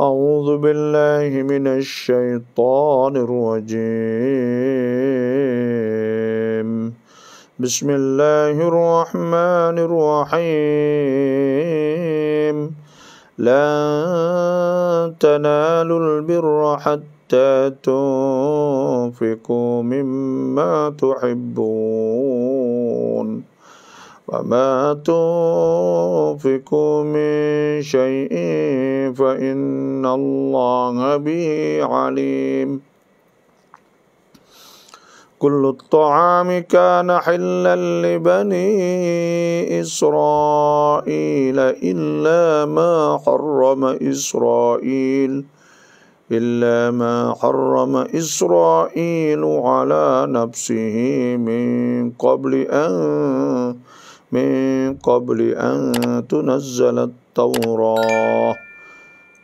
أعوذ بالله من الشيطان الرجيم بسم الله الرحمن الرحيم لن تنالوا البر حتى تنفقوا مما تحبون وما تنفقوا من شيء فإن الله به عليم كل الطعام كان حلا لبني إسرائيل إلا ما حرم إسرائيل إلا ما حرم إسرائيل على نفسه من قبل أن من قبل أن تنزل التوراة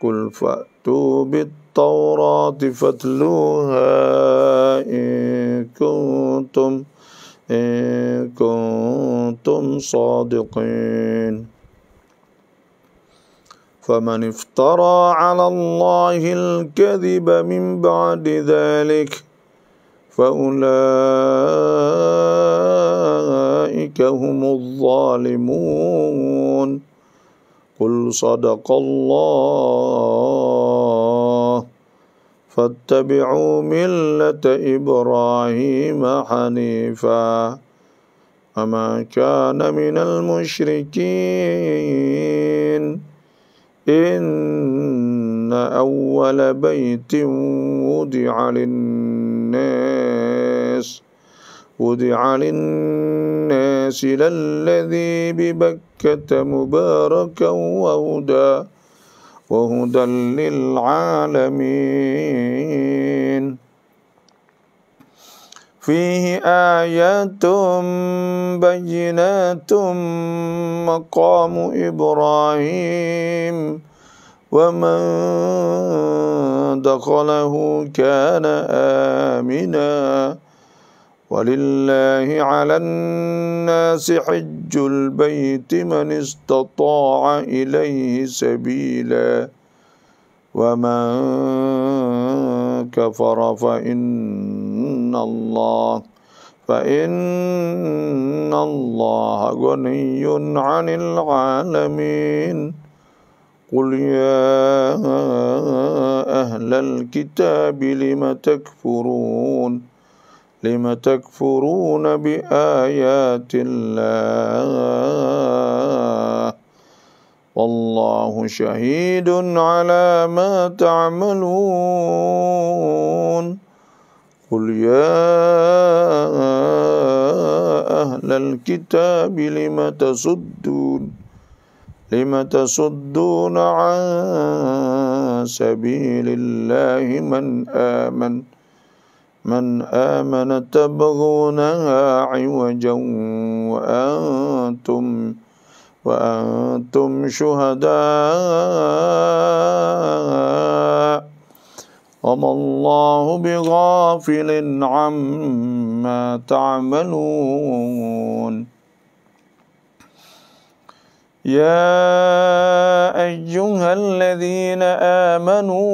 قل فأتوا بالتوراة فاتلوها إن كنتم إن كنتم صادقين فمن افترى على الله الكذب من بعد ذلك فأولئك أولئك هم الظالمون قل صدق الله فاتبعوا ملة إبراهيم حنيفا وما كان من المشركين إن أول بيت وضع للناس وضع للناس الناس للذي ببكة مباركا وهدى وهدى للعالمين فيه آيات بينات مقام إبراهيم ومن دخله كان آمناً ولله على الناس حج البيت من استطاع إليه سبيلا ومن كفر فإن الله فإن الله غني عن العالمين قل يا أهل الكتاب لم تكفرون لم تكفرون بآيات الله والله شهيد على ما تعملون قل يا أهل الكتاب لم تصدون لم تصدون عن سبيل الله من آمن من آمن تبغونها عوجا وأنتم وأنتم شهداء وما الله بغافل عما تعملون يا أيها الذين آمنوا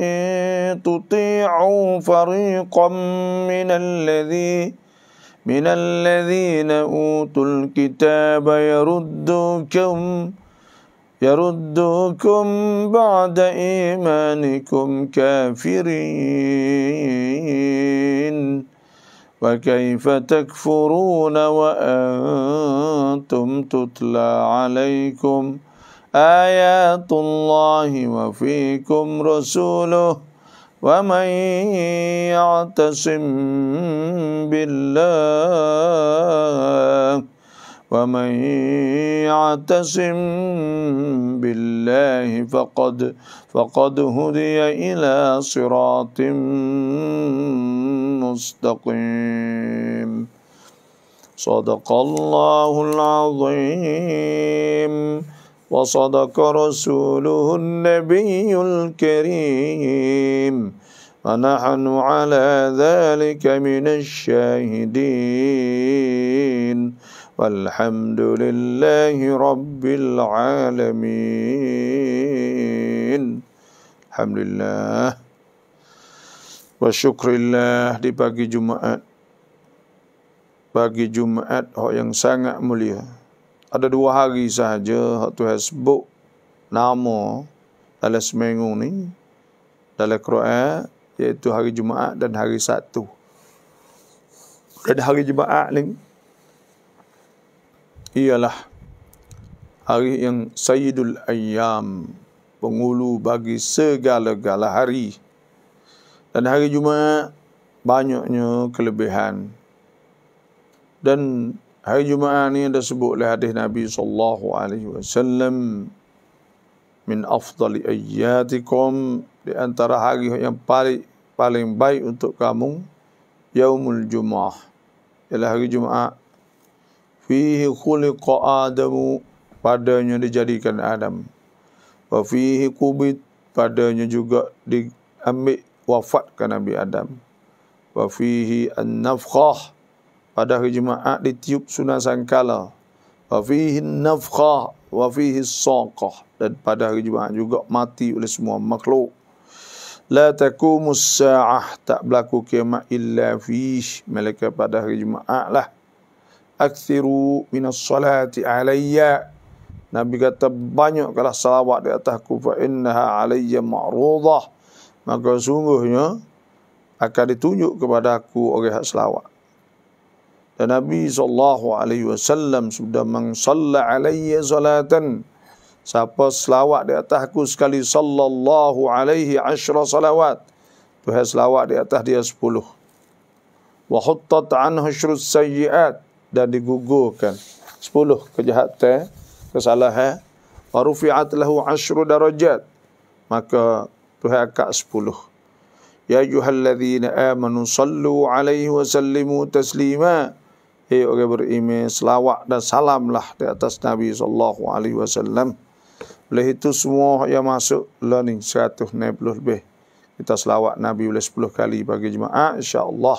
إن تطيعوا فريقا من الذي من الذين أوتوا الكتاب يردوكم يردوكم بعد إيمانكم كافرين وكيف تكفرون وأنتم تتلى عليكم آيات الله وفيكم رسوله ومن يعتصم بالله ومن يعتصم بالله فقد فقد هدي إلى صراط مستقيم صدق الله العظيم وصدق رسوله النبي الكريم ونحن على ذلك من الشاهدين والحمد لله رب العالمين الحمد لله لله di pagi Jumat pagi Jumat oh, yang sangat mulia ada dua hari sahaja hak tu sebut nama dalam seminggu ni dalam Quran iaitu hari Jumaat dan hari Sabtu. Dan hari Jumaat ni ialah hari yang Sayyidul Ayyam pengulu bagi segala-gala hari. Dan hari Jumaat banyaknya kelebihan. Dan Hari Jumaat ni ada sebut oleh hadis Nabi sallallahu alaihi wasallam min afdal ayyatikum di antara hari yang paling paling baik untuk kamu yaumul jumaah ialah hari Jumaat fihi khuliqa adamu padanya dijadikan Adam wa fihi kubit padanya juga diambil wafatkan Nabi Adam wa fihi an-nafkhah pada hari Jumaat ditiup sunnah sangkala wa fihi nafkhah wa fihi saqah dan pada hari Jumaat juga mati oleh semua makhluk la takumu saah tak berlaku kiamat illa fi mereka pada hari Jumaat lah aksiru minas salati alayya Nabi kata banyaklah salawat di atasku fa innaha alayya ma'rudah maka sungguhnya akan ditunjuk kepada aku oleh selawat dan Nabi sallallahu alaihi wasallam sudah mengsalla alaihi salatan. Siapa selawat di atas aku sekali sallallahu alaihi asyra salawat. Tuhan selawat di atas dia sepuluh. Wa huttat anhu syurus sayyiat. Dan digugurkan. Sepuluh kejahatan, kesalahan. Wa rufi'at lahu asyru darajat. Maka Tuhan akak sepuluh. يا أيها الذين آمنوا صلوا عليه وسلموا تسليماً hei orang berime selawat dan salamlah di atas Nabi sallallahu alaihi wasallam. Oleh itu semua yang masuk learning 100 lebih. Kita selawat Nabi boleh 10 kali bagi jemaah insya-Allah.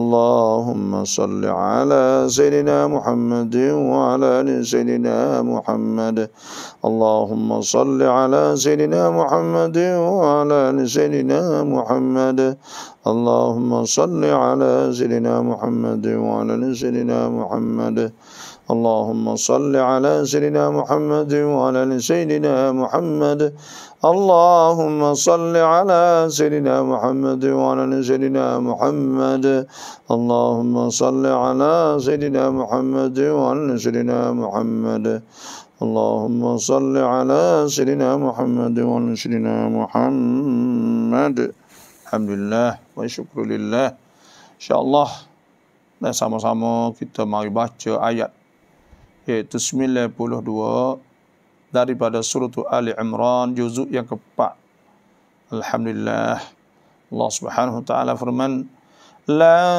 اللهم صل على سيدنا محمد وعلى ال سيدنا محمد اللهم صل على سيدنا محمد وعلى ال سيدنا محمد اللهم صل على سيدنا محمد وعلى ال سيدنا محمد اللهم صل على سيدنا محمد وعلى ال سيدنا محمد اللهم صل على سيدنا محمد وعلى سيدنا محمد اللهم صل على سيدنا محمد وعلى سيدنا محمد اللهم صل على سيدنا محمد وعلى سيدنا محمد الحمد لله وشكر لله إن شاء الله sama-sama kita mari baca ayat بسم 92 daripada surah Ali Imran juzuk yang ke-4. Alhamdulillah. Allah Subhanahu wa taala firman La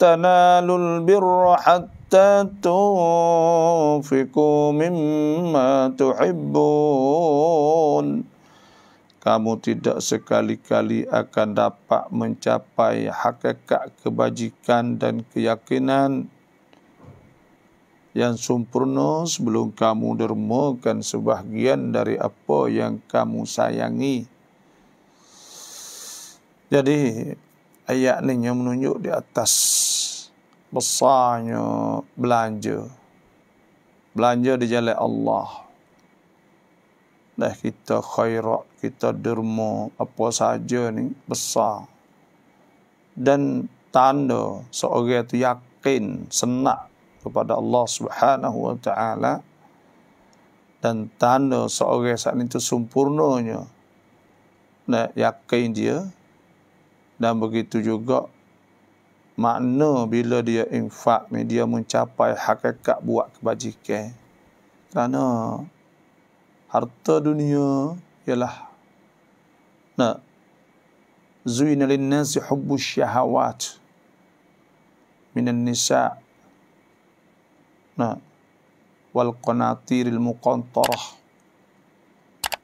tanalu albirra hatta tunfiqu mimma tuhibbun Kamu tidak sekali-kali akan dapat mencapai hakikat kebajikan dan keyakinan yang sempurna sebelum kamu dermakan sebahagian dari apa yang kamu sayangi. Jadi ayat ni yang menunjuk di atas besarnya belanja. Belanja di jalan Allah. Dah kita khairat, kita derma apa saja ni besar. Dan tanda seorang itu yakin senak kepada Allah Subhanahu wa taala dan tanda seorang saat itu sempurnanya nak yakin dia dan begitu juga makna bila dia infak dia mencapai hakikat buat kebajikan kerana harta dunia ialah nak zuina lin nasi hubbu syahawat minan nisa' al-mutna wal qanatiril muqantarah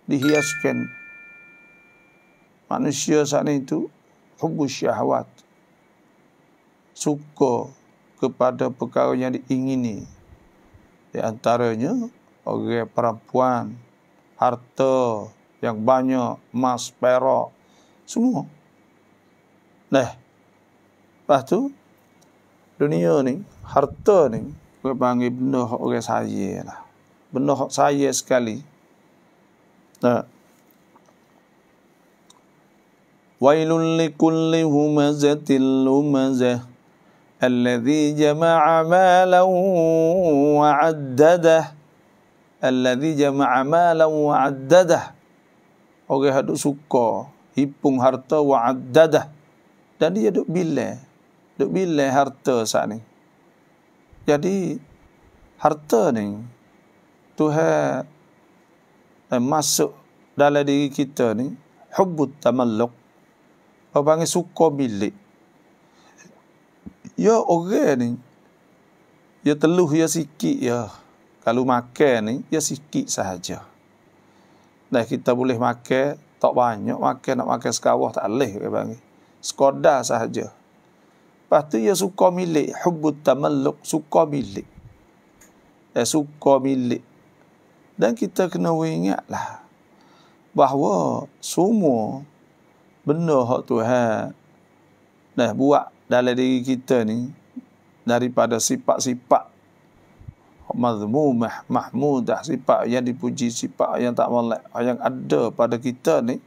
dihiaskan manusia sana itu hubbu syahwat suka kepada perkara yang diingini di antaranya orang perempuan harta yang banyak emas perak semua nah lepas tu dunia ni harta ni kau panggil benda hak orang saya lah. Benda hak saya sekali. Tak. Wailun li kulli humazatil humazah. Alladhi jama'a malam wa'addadah. Alladhi jama'a malam wa'addadah. Orang yang duk suka. Hipung harta wa'addadah. Dan dia duk bila. Duk bila harta saat ni. Jadi harta ni Tuhan eh, masuk dalam diri kita ni hubbut tamalluk. Apa panggil suka milik. Ya orang ni ya teluh ya sikit ya. Kalau makan ni ya sikit sahaja. Dah kita boleh makan tak banyak makan nak makan sekawah tak leh panggil. Sekodar sahaja. Lepas tu ia suka milik. Hubbut tamalluk. Suka milik. Ia eh, suka milik. Dan kita kena ingatlah. Bahawa semua benda hak Tuhan dah buat dalam diri kita ni daripada sifat-sifat mazmumah, mahmudah, sifat yang dipuji, sifat yang tak malak, yang ada pada kita ni,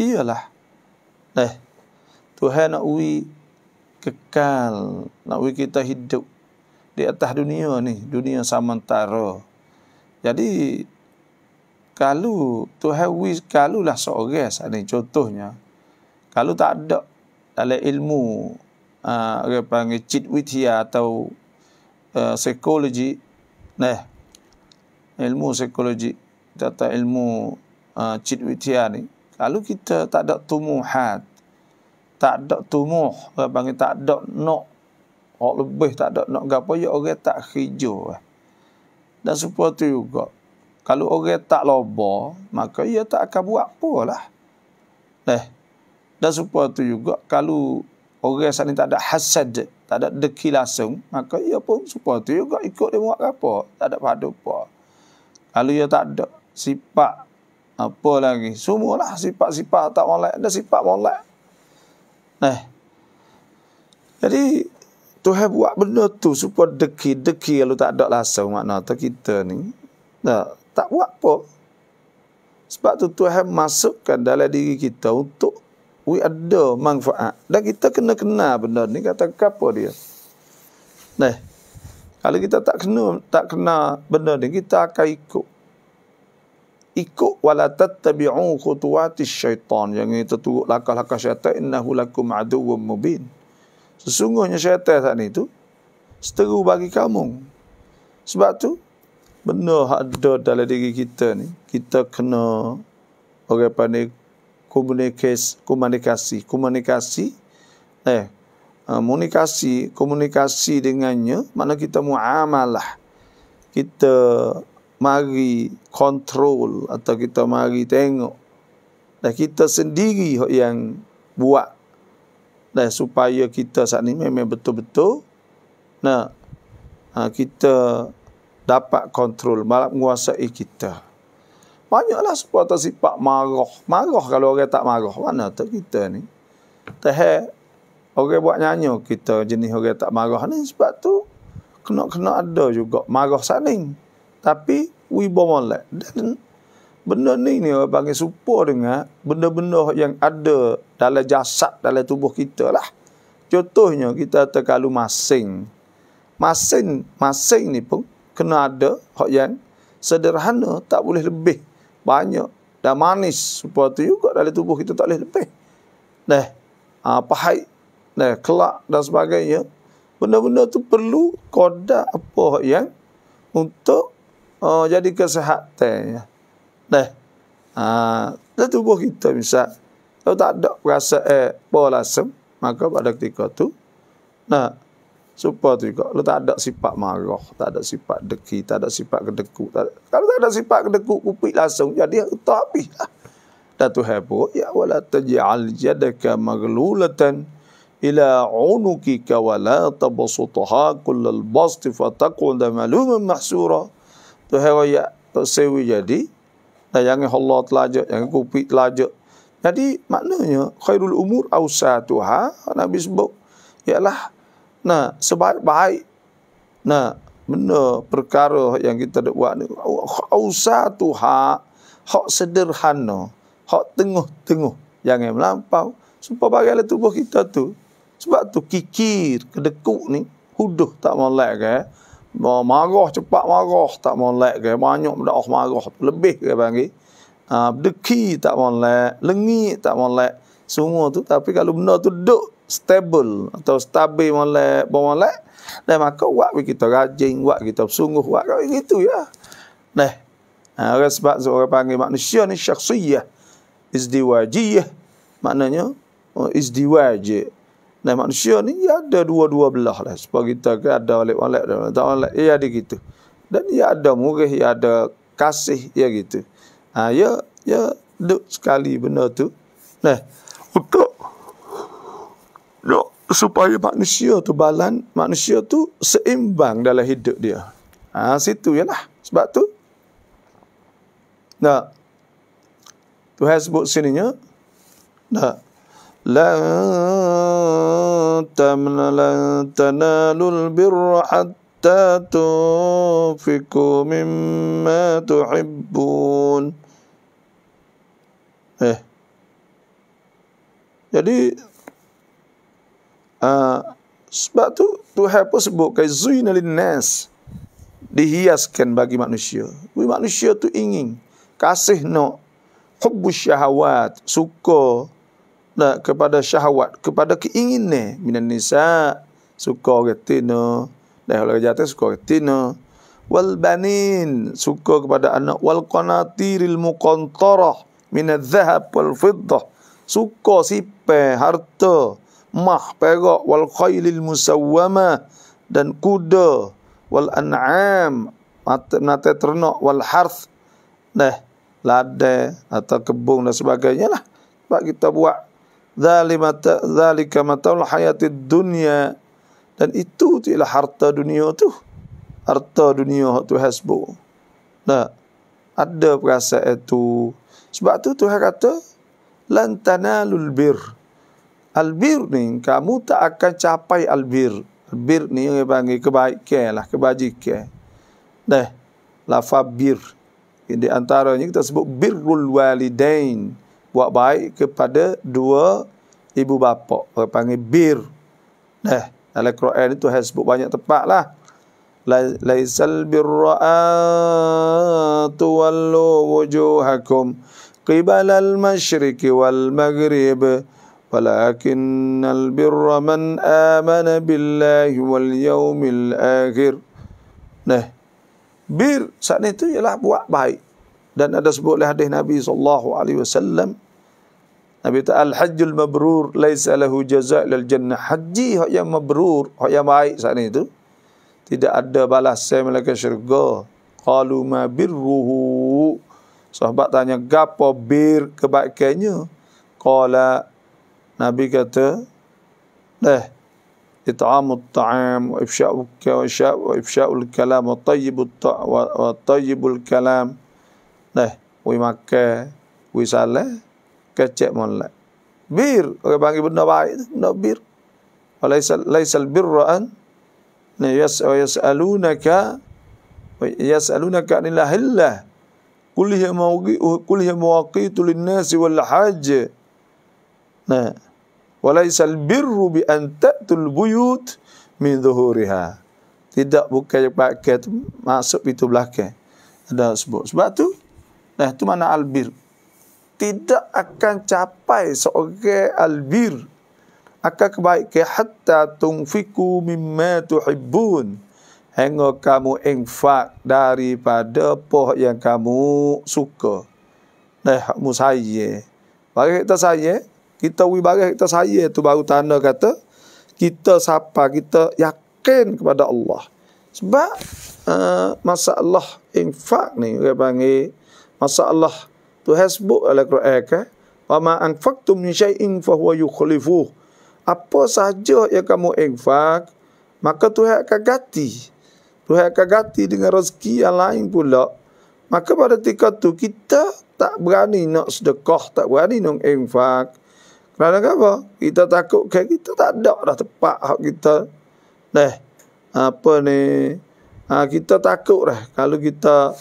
iyalah eh, Tuhan nak ui kekal nak bagi kita hidup di atas dunia ni dunia sementara jadi kalau Tuhan wi kalau lah seorang ni contohnya kalau tak ada dalam ilmu uh, orang panggil cit witia atau uh, psikologi nah ilmu psikologi data ilmu uh, cit witia ni kalau kita tak ada tumuhat tak ada tumuh orang panggil tak ada nok orang lebih tak ada nok gapo ya orang tak hijau eh. dan seperti itu juga kalau orang tak loba maka ia tak akan buat apalah leh dan seperti itu juga kalau orang sana tak ada hasad tak ada deki langsung maka ia pun seperti itu juga ikut dia buat apa tak ada padu apa kalau ia tak ada sifat apa lagi semualah sifat-sifat tak molek dan sifat molek Nah. Eh. Jadi Tuhan buat benda tu supaya deki-deki kalau tak ada rasa makna tu kita ni. Tak, tak buat apa. Sebab tu Tuhan masukkan dalam diri kita untuk we ada manfaat. Dan kita kena kenal benda ni kata apa dia. Nah. Eh, kalau kita tak kena tak kena benda ni kita akan ikut ikut wala tattabi'u khutuwatis syaitan yang itu tu langkah-langkah syaitan innahu lakum aduwwum mubin sesungguhnya syaitan saat itu seteru bagi kamu sebab tu benar ada dalam diri kita ni kita kena orang panggil komunikasi komunikasi komunikasi eh komunikasi eh, komunikasi dengannya mana kita muamalah kita mari kontrol atau kita mari tengok dan kita sendiri yang buat dan supaya kita saat ini memang betul-betul nak ha, kita dapat kontrol malap menguasai kita banyaklah sebuah sifat marah marah kalau orang tak marah mana tak kita ni Teh, orang buat nyanyi kita jenis orang tak marah ni sebab tu kena-kena ada juga marah saling tapi wibo molek dan benda ni ni orang panggil supo dengan benda-benda yang ada dalam jasad dalam tubuh kita lah contohnya kita terkalu masing masing masing ni pun kena ada hak yang sederhana tak boleh lebih banyak dan manis supo tu juga dalam tubuh kita tak boleh lebih dah apa ha, hai dah kelak dan sebagainya benda-benda tu perlu kodak apa yang untuk Oh, jadi kesehatan. Ya. Dah. Ha, tubuh kita misal. Kalau tak ada rasa eh, pola maka pada ketika tu, nah, Supa tu juga. Lu tak ada sifat marah, tak ada sifat deki, tak ada sifat kedekut. Tak kalau tak ada sifat Kedeku kupik langsung. Jadi, ya itu habis lah. Datu hebo, ya wala taj'al jadaka maglulatan ila unuki wala tabasutaha kullal basti fatakul damaluman mahsura tu ya tu sewi jadi dan yang Allah telaja yang kupi telaja jadi maknanya khairul umur ausa tuha nabi sebut ialah nah sebaik-baik nah benda perkara yang kita nak buat ni ausa tuha hak sederhana hak tengah-tengah jangan melampau sumpah bagai tubuh kita tu sebab tu kikir kedekuk ni huduh tak molek ke eh? Oh, marah cepat marah tak molek ke. Banyak berdoa marah. Lebih ke bagi. Uh, eh? ha, deki tak molek. Lengit tak molek. Semua tu. Tapi kalau benda tu duduk stable. Atau stabil molek. Bawa molek. Dan maka buat kita rajin. Buat kita sungguh Buat kalau begitu ya. Nah. Uh, sebab seorang panggil manusia ni syaksiyah. Izdiwajiyah. Maknanya. Uh, oh, izdiwajiyah. Dan manusia ni ia ada dua-dua belah lah. Sebab kita kan ada walik-walik dan tak walik. Ia ada gitu. Dan ia ada murih, ia ada kasih, ia gitu. Ha, ia, ya, ia ya, duk sekali benda tu. Nah, untuk no, supaya manusia tu balan, manusia tu seimbang dalam hidup dia. Ha, situ je lah. Sebab tu, nah, Tuhan sebut sininya, nah, لن تنالوا البر حتى تنفقوا مما تحبون eh jadi ah, sebab tu Tuhan pun sebut kai zuina linnas dihiaskan bagi manusia. Bagi manusia tu ingin kasih nak hubbu syahwat, suka nah, kepada syahwat, kepada keinginan minan nisa suka retina dan kalau jatuh suka retina wal banin suka kepada anak wal qanatiril muqantarah min adh-dhahab wal fiddah suka sipe harta mah perak wal khailil musawwama dan kuda wal an'am mata ternak wal harth nah lada atau kebun dan sebagainya lah sebab kita buat Zalika matal hayati dunia. Dan itu ialah harta dunia tu. Harta dunia tu hasbu. Tak. Ada perasaan itu. Sebab tu Tuhan kata, Lantana lulbir. Albir ni, kamu tak akan capai albir. Albir ni yang panggil kebaikan lah, kebajikan. Dah, lafa bir. Di antaranya kita sebut birul walidain. walidain buat baik kepada dua ibu bapa. Orang panggil bir. Dah eh, dalam Quran itu saya sebut banyak tempat lah. Laisal birra'atu wallu wujuhakum al mashriq wal maghrib al birra man amana billahi wal yaumil akhir. Nah, bir saat itu ialah buat baik. Dan ada sebut hadis Nabi Sallallahu Alaihi Wasallam Nabi kata al-hajjul mabrur laisa lahu jazaa' lil jannah. Haji yang mabrur, yang baik saat itu tidak ada balas balasan mereka syurga. Qalu ma birruhu? Sahabat tanya gapo bir kebaikannya? Qala Nabi kata leh itamu ta'am wa ifsha'u ka wa sha'u wa kalam wa tayyibut ta'wa wa tayyibul kalam leh wi makke wi saleh kecek molek. Bir, orang panggil benda baik tu, benda bir. Walaisal laisal birran ni yas yasalunaka yasalunaka anil hilla kulih mawqi kulih mawqitu lin nas wal haj. Nah. Walaisal birru bi an ta'tul buyut min zuhuriha. Tidak buka yang pakai tu, masuk pintu belakang. Ada sebut. Sebab tu, nah tu mana albir tidak akan capai seorang albir akan kebaikan hatta tungfiku mimma tuhibbun hingga kamu infak daripada poh yang kamu suka nah eh, mu saya bagi kita saye kita wi bagi kita saye tu baru tanda kata kita siapa kita yakin kepada Allah sebab uh, masalah infak ni orang panggil masalah tu hasbuk ala Quran kan. Wa ma anfaqtum min syai'in fa huwa yukhlifuh. Apa saja yang kamu infak, maka Tuhan akan ganti. Tuhan akan ganti dengan rezeki yang lain pula. Maka pada ketika tu kita tak berani nak sedekah, tak berani nak infak. Kerana apa? Kita takut ke kan? kita tak ada dah tepat hak kita. Dah apa ni? Ha, kita takut dah kalau kita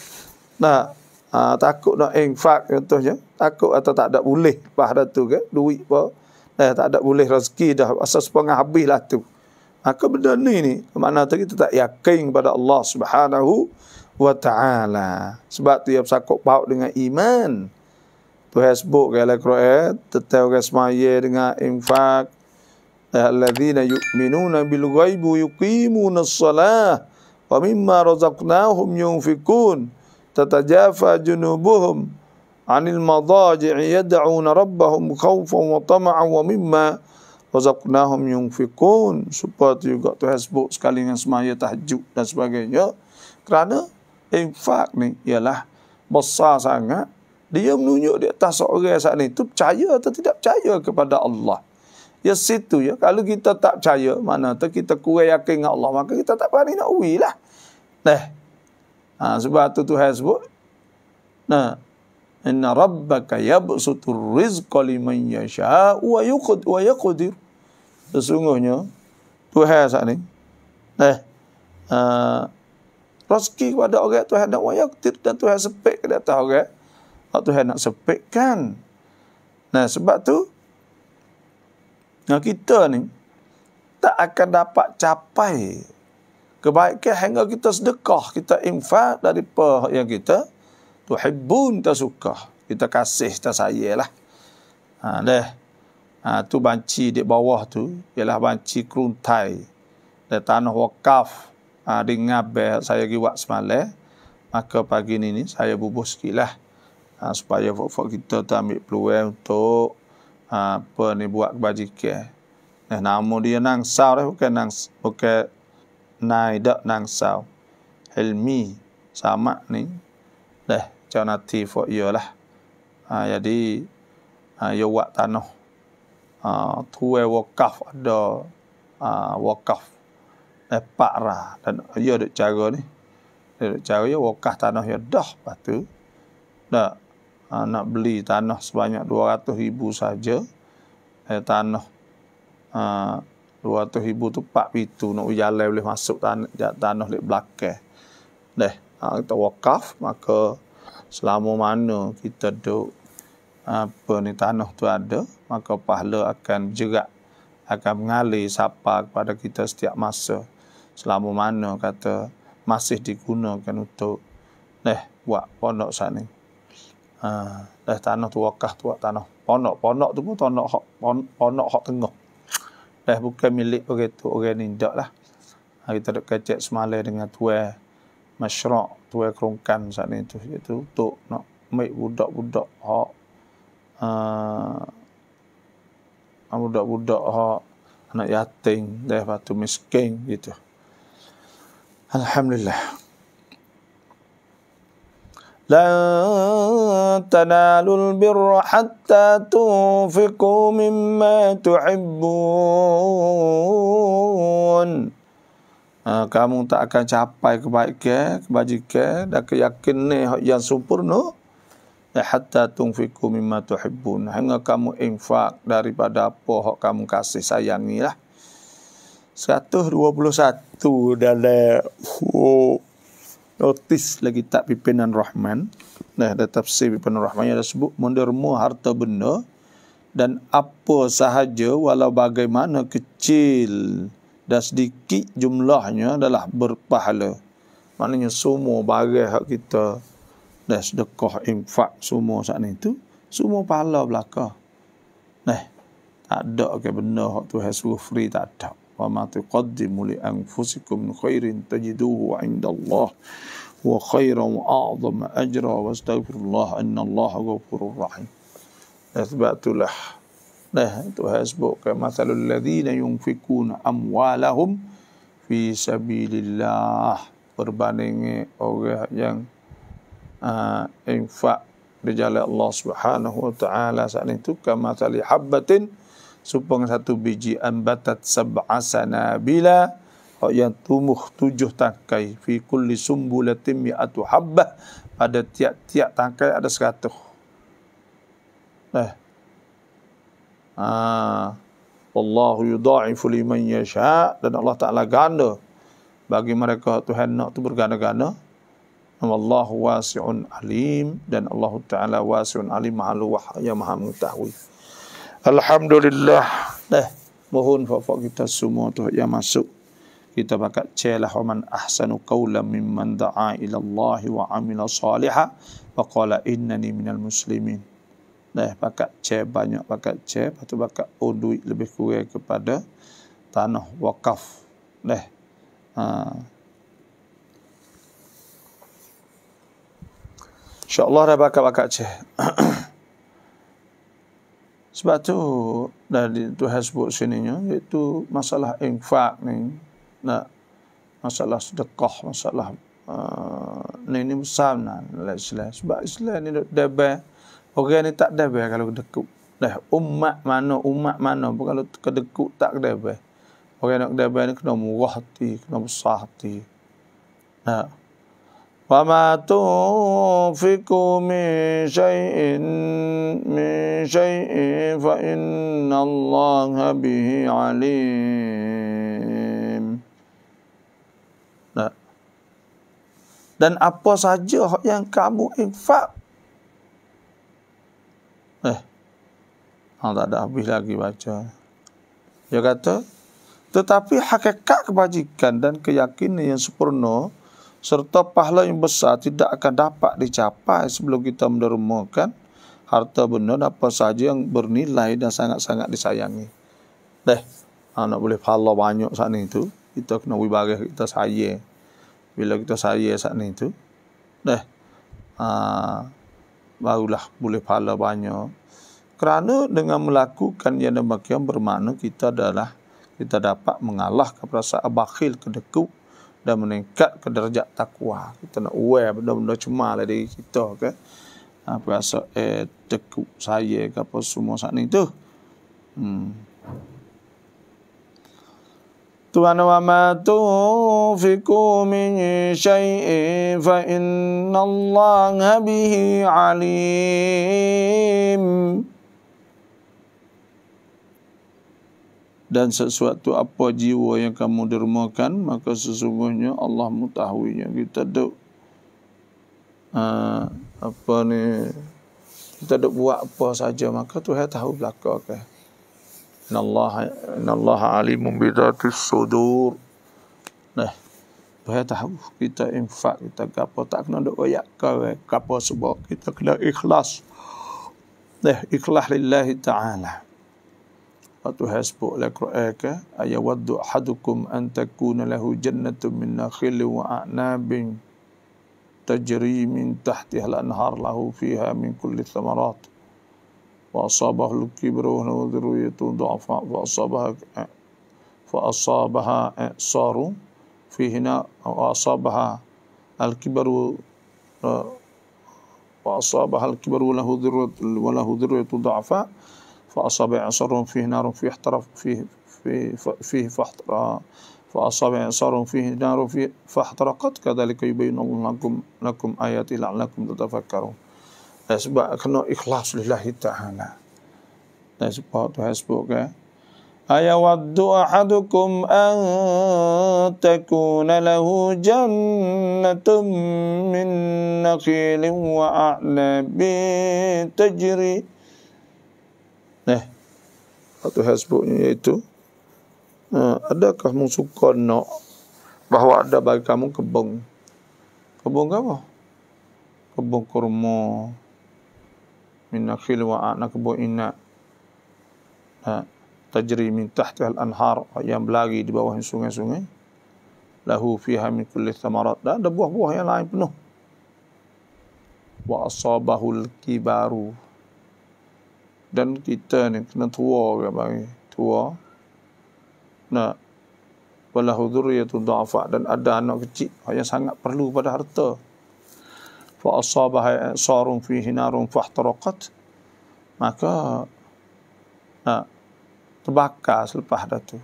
nak ha, takut nak infak contohnya takut atau tak ada boleh pada tu ke duit apa eh, tak ada boleh rezeki dah asas sepengah lah tu maka ah, benda ni ni makna tu kita tak yakin pada Allah Subhanahu wa taala sebab tu ia bersakut paut dengan iman tu hasbuk ke dalam Quran tetau ke semaya dengan infak alladzina yu'minuna bil ghaibi yuqimuna as-salah wa mimma razaqnahum yunfikun tatajafa junubuhum anil madaji'i yad'una rabbahum khawfan wa tama'an wa mimma razaqnahum yunfiqun supaya juga Tuhan sebut sekali dengan semaya tahajud dan sebagainya kerana infak ni ialah besar sangat dia menunjuk di atas seorang saat ni tu percaya atau tidak percaya kepada Allah ya situ ya kalau kita tak percaya mana tu kita kurang yakin dengan Allah maka kita tak berani nak uilah nah Ha, sebab tu Tuhan sebut. Nah, inna rabbaka yabsutur rizqa liman yasha'u wa yuqad wa yaqdir. Sesungguhnya Tuhan saat ni. Eh. Ha, rezeki kepada orang Tuhan nak wayak dan Tuhan sepek ke atas orang. Oh, Tuhan nak sepekkan. Nah, sebab tu nah kita ni tak akan dapat capai kebaikan hingga kita sedekah, kita infak dari apa yang kita tu tuhibun kita suka, kita kasih, kita sayalah. Ha deh. Ha tu banci di bawah tu ialah banci keruntai dari tanah wakaf ha, di ngabel saya pergi buat semalam maka pagi ini saya bubuh sikitlah ha, supaya fok-fok kita tu ambil peluang untuk ha, apa ni buat kebajikan eh, nama dia nang sah eh, bukan nang bukan นายดะนางสาวเฮลมีสามะนี่เลยเจ้าหน้าที่ฝ่ายเยอะละอ่าอย่าดีอ่าโยวะตานอทัววกัฟอดอวกัฟเปะระดันยอดจากนี่เดจากยวกัฟตานอยอดอปัตุดะนับลีตานอสบายนักดวงตุฮิบูซาเจตานอ200 ribu tu pak pintu nak jalan boleh masuk tanah tanah di belakang. deh ha, kita wakaf maka selama mana kita do apa ni tanah tu ada, maka pahala akan jerak akan mengalir sapa kepada kita setiap masa. Selama mana kata masih digunakan untuk deh buat pondok sana ni. Ha, tanah tu wakaf tu tanah. Pondok-pondok tu pun tanah hok pondok hok tengah dah bukan milik begitu orang ni tak lah. Ha, kita ada kacak semalai dengan tuai masyarak, tuai kerongkan saat ni tu. Itu untuk nak ambil budak-budak hak uh, budak-budak hak anak yatim, dah batu miskin gitu. Alhamdulillah. لن تنالوا البر حتى تنفقوا مما تحبون ha, kamu tak akan capai kebaikan, kebajikan dan keyakinan yang sempurna ya, hatta tunfiqu mimma tuhibbun hingga kamu infak daripada apa hak kamu kasih sayangilah 121 dalam oh, Otis lagi tak pimpinan Rahman. Nah, ada tafsir pimpinan Rahman yang sebut menderma harta benda dan apa sahaja walau bagaimana kecil dan sedikit jumlahnya adalah berpahala. Maknanya semua bagai hak kita dan sedekah infak semua saat itu semua pahala belaka. Nah, tak ada ke benda hak Tuhan suruh free tak ada wa ma tuqaddimu li anfusikum min khairin tajiduhu 'inda Allah huwa khairan wa a'dham ajra wa astaghfirullah inna Allah ghafurur rahim asbatu lah nah itu hasbu ka masalul ladzina yunfikun amwalahum fi sabilillah berbanding orang yang ah, infak di jalan Allah Subhanahu wa taala saat itu kama tali habatin supong satu biji anbatat sab'asana bila yang tumbuh tujuh tangkai fi kulli sumbulatin mi'atu habbah pada tiap-tiap tangkai ada seratus eh ah ha. Allah yudha'ifu liman yasha' dan Allah Taala ganda bagi mereka Tuhan nak tu berganda-ganda Allah wasi'un alim dan Allah Taala wasi'un alim ma'al wahya maha mengetahui Alhamdulillah. Dah, mohon fak-fak kita semua tu yang masuk. Kita bakat celah wa man ahsanu qawla mimman da'a ila Allah wa amila saliha wa qala innani minal muslimin. Dah, bakat ce banyak bakat ce, lepas tu bakat uduit oh, lebih kurang kepada tanah wakaf. Dah, ha. Allah dah bakat-bakat ceh. Sebab tu dari Tuhan sebut sininya iaitu masalah infak ni nak masalah sedekah masalah uh, ni ni besar nak Islam sebab Islam ni dok debe orang ni tak debe kalau dekuk dah umat mana umat mana pun kalau kedekuk tak debe orang nak debe ni kena murah hati kena besar hati nah وما توفقوا من شيء من شيء فإن الله به عليم. Dan apa saja yang kamu infak. Eh. Oh, tak ada habis lagi baca. Dia kata. Tetapi hakikat kebajikan dan keyakinan yang sempurna serta pahala yang besar tidak akan dapat dicapai sebelum kita mendermakan harta benda apa saja yang bernilai dan sangat-sangat disayangi. Dah, anak ha, boleh pahala banyak saat ini itu, kita kena wibarah kita saya. Bila kita saya saat ini itu, dah, aa, ha, barulah boleh pahala banyak. Kerana dengan melakukan yang demikian bermakna kita adalah kita dapat mengalahkan perasaan bakhil kedekut dan meningkat ke darjat takwa. Kita nak aware benda-benda cuma, lah diri kita ke. Apa berasa eh, tekuk saya ke apa semua saat ni tu. Hmm. Tuhan wa ma tufiku min syai'i fa inna Allah bihi Alim. dan sesuatu apa jiwa yang kamu dermakan maka sesungguhnya Allah mutahwinya kita ada ha, uh, apa ni kita ada buat apa saja maka Tuhan tahu belakang ke inna Allah inna Allah alimun bidatis sudur nah Tuhan tahu kita infak kita gapo tak kena dok oyak ke gapo sebab kita kena ikhlas nah ikhlas lillahi ta'ala وتحسب لك رأيك أيود أحدكم أن تكون له جنة من نخيل وأعناب تجري من تحتها الأنهار له فيها من كل الثمرات وأصابه الكبر وهو ذرية ضعفاء فأصابها فأصابها إعصار في هنا وأصابها الكبر وأصابها الكبر وله ذرية وله ذرية ضعفاء فأصابع عصارهم فيه نار فيه احترف فيه فيه فيه فأصابع عصارهم فيه نار فيه فاحترقت كذلك يبين الله لكم لكم آياتي لعلكم تتفكرون sebab kena إخلاص لله تعالى sebab tu أيود أحدكم أن تكون له جنة من نخيل وأعنب تجري atau Facebooknya iaitu uh, adakah kamu suka nak bahawa ada bagi kamu kebun kebun apa kebun kurma minakhil wa anak kebun inak uh, ha, tajri min tahtih al-anhar yang berlari di bawah sungai-sungai lahu fiha min kulli thamarat dan ada buah-buah yang lain penuh wa asabahul kibaru dan kita ni kena tua ke bagi tua nak wala hudhuriyatu dha'fa dan ada anak kecil hanya sangat perlu pada harta fa asaba sarun fihi narun fahtaraqat maka nak terbakar selepas dah tu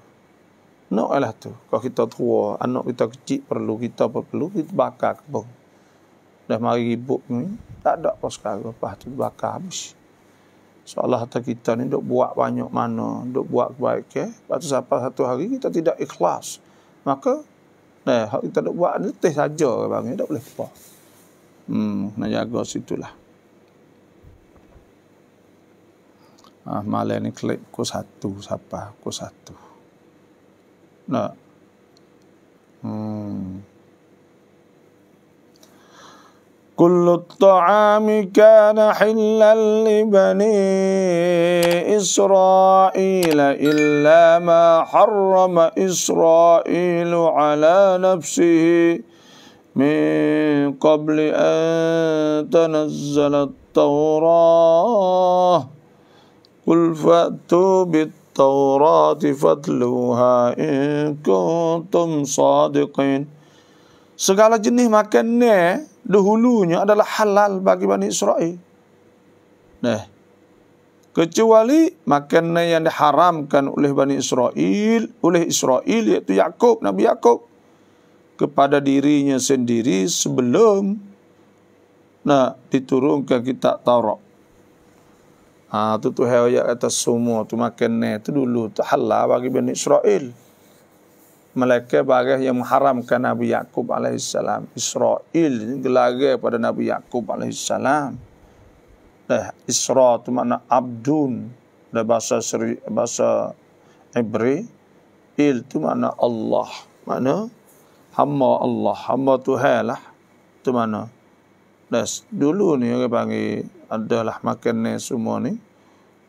No lah tu kalau kita tua anak kita kecil perlu kita apa perlu kita bakar kebun dah mari ibu ni tak ada pas sekarang lepas tu bakar habis Seolah harta kita ni duk buat banyak mana, duk buat kebaikan. Eh? Lepas sampai satu hari kita tidak ikhlas. Maka, eh, hak kita duk buat letih saja. Bang. Tak boleh apa. Hmm, nak jaga situ lah. Ah, malam ni klik ko satu, siapa? ko satu. Nak? Hmm. كل الطعام كان حلا لبني إسرائيل إلا ما حرم إسرائيل على نفسه من قبل أن تنزل التوراة قل فأتوا بالتوراة فاتلوها إن كنتم صادقين segala jenis makannya dahulunya adalah halal bagi Bani Israel. Nah. Kecuali makanan yang diharamkan oleh Bani Israel, oleh Israel iaitu Yakub Nabi Yakub kepada dirinya sendiri sebelum nah diturunkan kita Taurat. Ah ha, tu tu hayat atas semua tu makanan tu dulu tu halal bagi Bani Israel mereka bagai yang mengharamkan Nabi Yakub alaihissalam. Israel gelaga pada Nabi Yakub alaihissalam. Eh, Isra itu makna abdun dalam bahasa Seri, bahasa Ibrani, Il itu makna Allah. Makna hamba Allah, hamba Tuhan lah. Itu makna. Des, dulu ni orang panggil adalah makan ni semua ni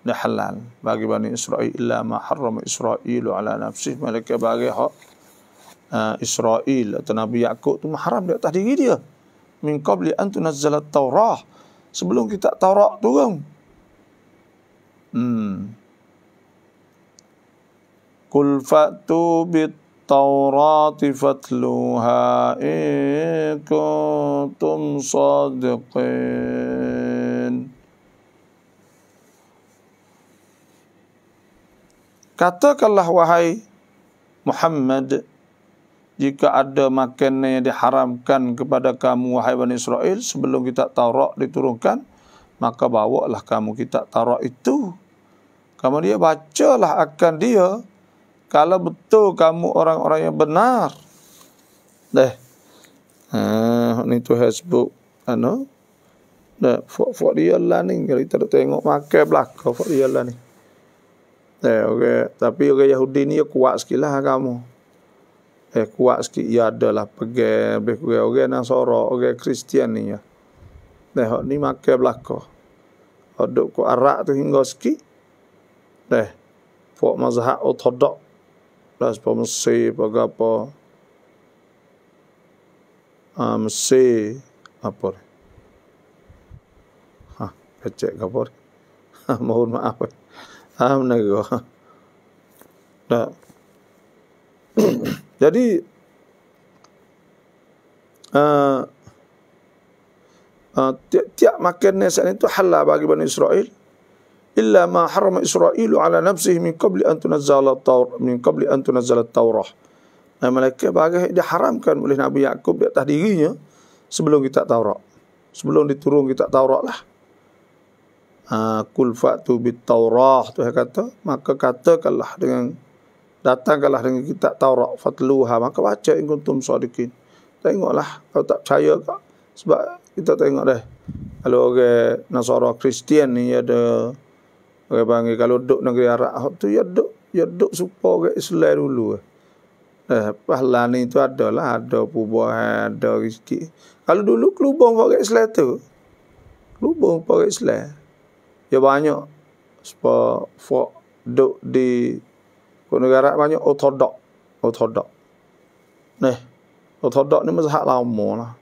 dah halal bagi Bani Israel illa ma harrama Israel ala nafsih mereka bagi hak Ah, Israel atau Nabi Yakub tu mahram di atas diri dia. Min qabli an tunazzalat Taurah. Sebelum kita Taurat turun. Kan? Hmm. Kul fatu bit Taurat fatluha ikutum sadiqin. Katakanlah wahai Muhammad jika ada makanan yang diharamkan kepada kamu wahai Bani Israel sebelum kitab Taurat diturunkan maka bawalah kamu kitab Taurat itu kamu dia bacalah akan dia kalau betul kamu orang-orang yang benar deh ah ni tu Facebook anu deh for, for dia lah ni kalau kita tengok makan belaka for dia lah ni deh okey tapi orang okay, Yahudi ni ya kuat sekilah kamu eh kuat sikit ya adalah pegang lebih kurang orang Nasara orang Kristian ni ya. Dah eh, ni makan belako. Aduk ku arak tu hingga sikit. Dah eh, pok mazhab ortodok. Das pok mesti apa Am se apa? Ha, kecek apa? Ha, ha mohon maaf. Am ha, nego. Ha. Dah. Jadi uh, uh, tiap, tiap makan nasi itu halal bagi Bani Israel illa ma harrama Israel ala nafsihi min qabli an tunazzal at-taur min qabli an tunazzal at-taurah. Nah, eh, mereka dia haramkan oleh Nabi Yakub di atas dirinya sebelum kita Taurat. Sebelum diturun kita Taurat lah. Ha, kul fa'tu bit Taurah tu Dia kata, maka katakanlah dengan datangkanlah dengan kitab Taurat fatluha maka baca in kuntum sadiqin tengoklah kalau tak percaya kak sebab kita tengok deh kalau orang Nasara Kristian ni ada orang panggil kalau duduk negeri Arab tu ya duduk ya duduk supo orang Islam dulu eh pahlawan ni tu adalah ada pubuh ada rezeki kalau dulu kelubung orang Islam tu kelubung orang Islam ya banyak supo fok duduk di kau negara banyak otodok, otodok. Nih, otodok ni mazhab lama lah.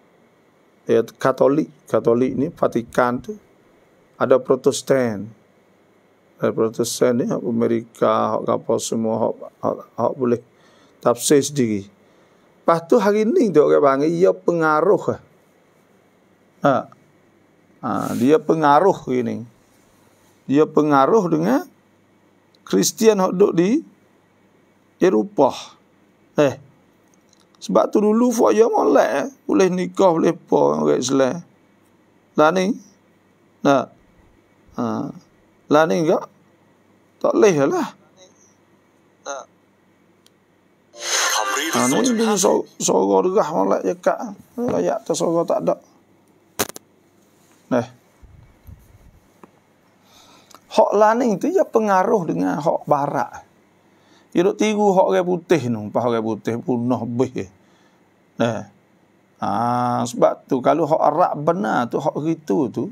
Ya, Katolik, Katolik ni Vatikan tu ada Protestan. Ada Protestan ni Amerika, hok apa semua hok boleh tafsir sendiri. Pas tu hari ni tu orang panggil ia pengaruh. Ha. ha. dia pengaruh ini. Dia pengaruh dengan Kristian hok duduk di dia rupah. Eh. Sebab tu dulu foya molek eh. Boleh nikah, boleh apa orang Islam. Lah ni. Nah. Ha. Lah ni enggak. Tak leh lah. Nah. Ha, ni bini sorga dekah malak je kak. Layak tu sorga tak ada. Nah. Eh. Hok Lani itu ya pengaruh dengan hok Barat. Tiruk tiru hak orang putih tu. Pas orang putih punah bih. Nah, eh. Ha, sebab tu kalau hak Arab benar tu, hak itu tu.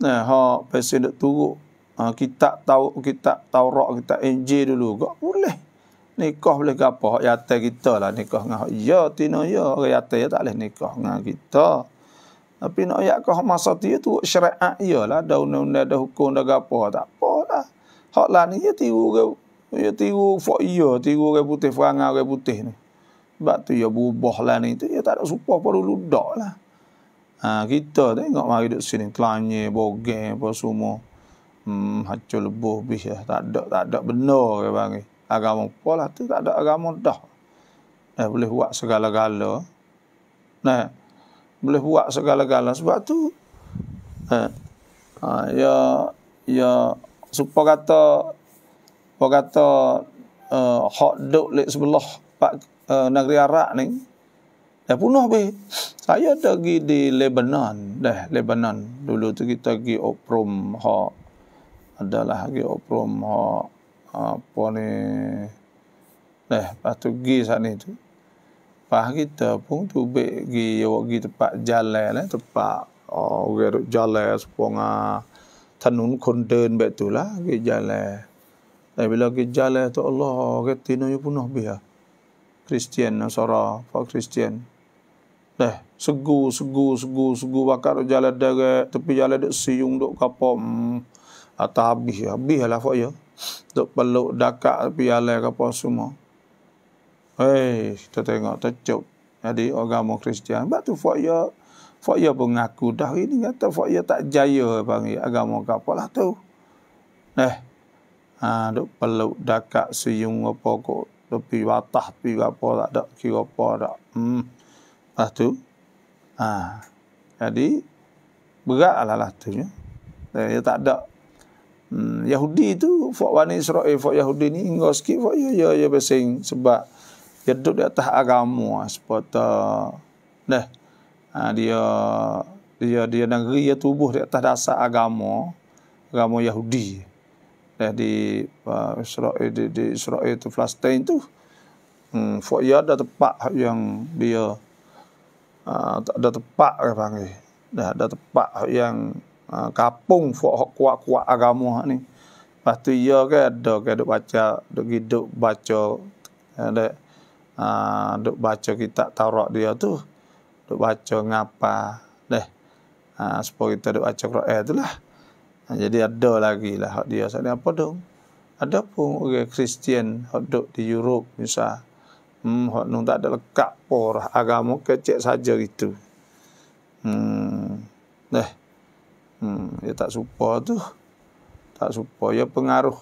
Nah, eh, hak pesen nak turuk. Ha, ah, kita tahu kita Taurat kita Injil dulu gak boleh nikah boleh gapo hak yatai kita lah nikah dengan hak ya tino ya orang yatai ya tak boleh nikah dengan kita tapi nak ayat kau masa dia tu ya syariat ialah ya ada undang-undang ada hukum ada gapo tak apalah hak lah ni dia ya tiru dia ya, tiru fok iya, tiru orang putih, perangai orang putih ni. Sebab tu dia ya berubah lah ni. Dia ya tak ada supah pada ludak lah. Ha, kita tengok mari duduk sini, kelanya, bogeng, apa semua. Hmm, hacau lebuh, bih lah. Tak ada, tak ada benar ke bagi. Agama apa lah tu, tak ada agama dah. Eh, boleh buat segala-gala. Nah, boleh buat segala-gala. Sebab tu, eh, ha, ya, ya, supah kata, Orang kata uh, hot dog lek sebelah pak uh, negeri Arab ni dah punah be. Saya pergi di Lebanon dah, Lebanon. Dulu tu kita pergi oprom ha adalah pergi oprom ha apa ni dah patu pergi sana tu. Pak kita pun tu be pergi pergi tempat jalan lah, eh, tempat oh, jalan sepong ah, tanun kondern betul lah, pergi jalan. Tapi bila pergi jalan tu Allah Ketina dia punah biha, Kristian Nasara Pak Kristian Dah Segu Segu Segu Segu Bakar jalan darat Tepi jalan duk siung Duk kapok hmm. Atau habis Habis lah Pak ya Duk peluk Dakak Tepi jalan kapok semua Hei Kita tengok Tercup Jadi agama Kristian Sebab tu Pak ya Pak ya pun ngaku Dah ini kata Pak ya tak jaya Panggil agama kapok lah tu Dah ha duk peluk dakak suyung apa ko tapi watah pi apa tak ada kira apa dak hmm lepas tu ha jadi berat lah lah tu ya dia eh, ya tak ada hmm, Yahudi tu fuk wani Israel fuk Yahudi ni ingat sikit fuk ya ya ya besing sebab dia duduk di atas agama seperti dah ha, dia dia dia negeri dia tubuh di atas dasar agama agama Yahudi. Dah eh, di uh, Israel di, di Israel itu Palestin tu hmm, Fort Yard ada tempat yang dia uh, ada tempat ke panggil dah ada tempat yang uh, ah, kapung fort kuat-kuat agama ni lepas tu ia ke ada ke duk baca duk hidup baca ada uh, eh, duk baca kitab Taurat dia tu duk baca ngapa deh uh, supaya kita duk baca Quran itulah Ha, jadi ada lagi lah hak dia sekarang apa tu? Ada pun orang okay, Kristian hak duk di Europe misal. Hmm, hak nun tak ada lekat por agama kecil saja gitu. Hmm. Eh. Hmm, dia tak suka tu. Tak suka ya pengaruh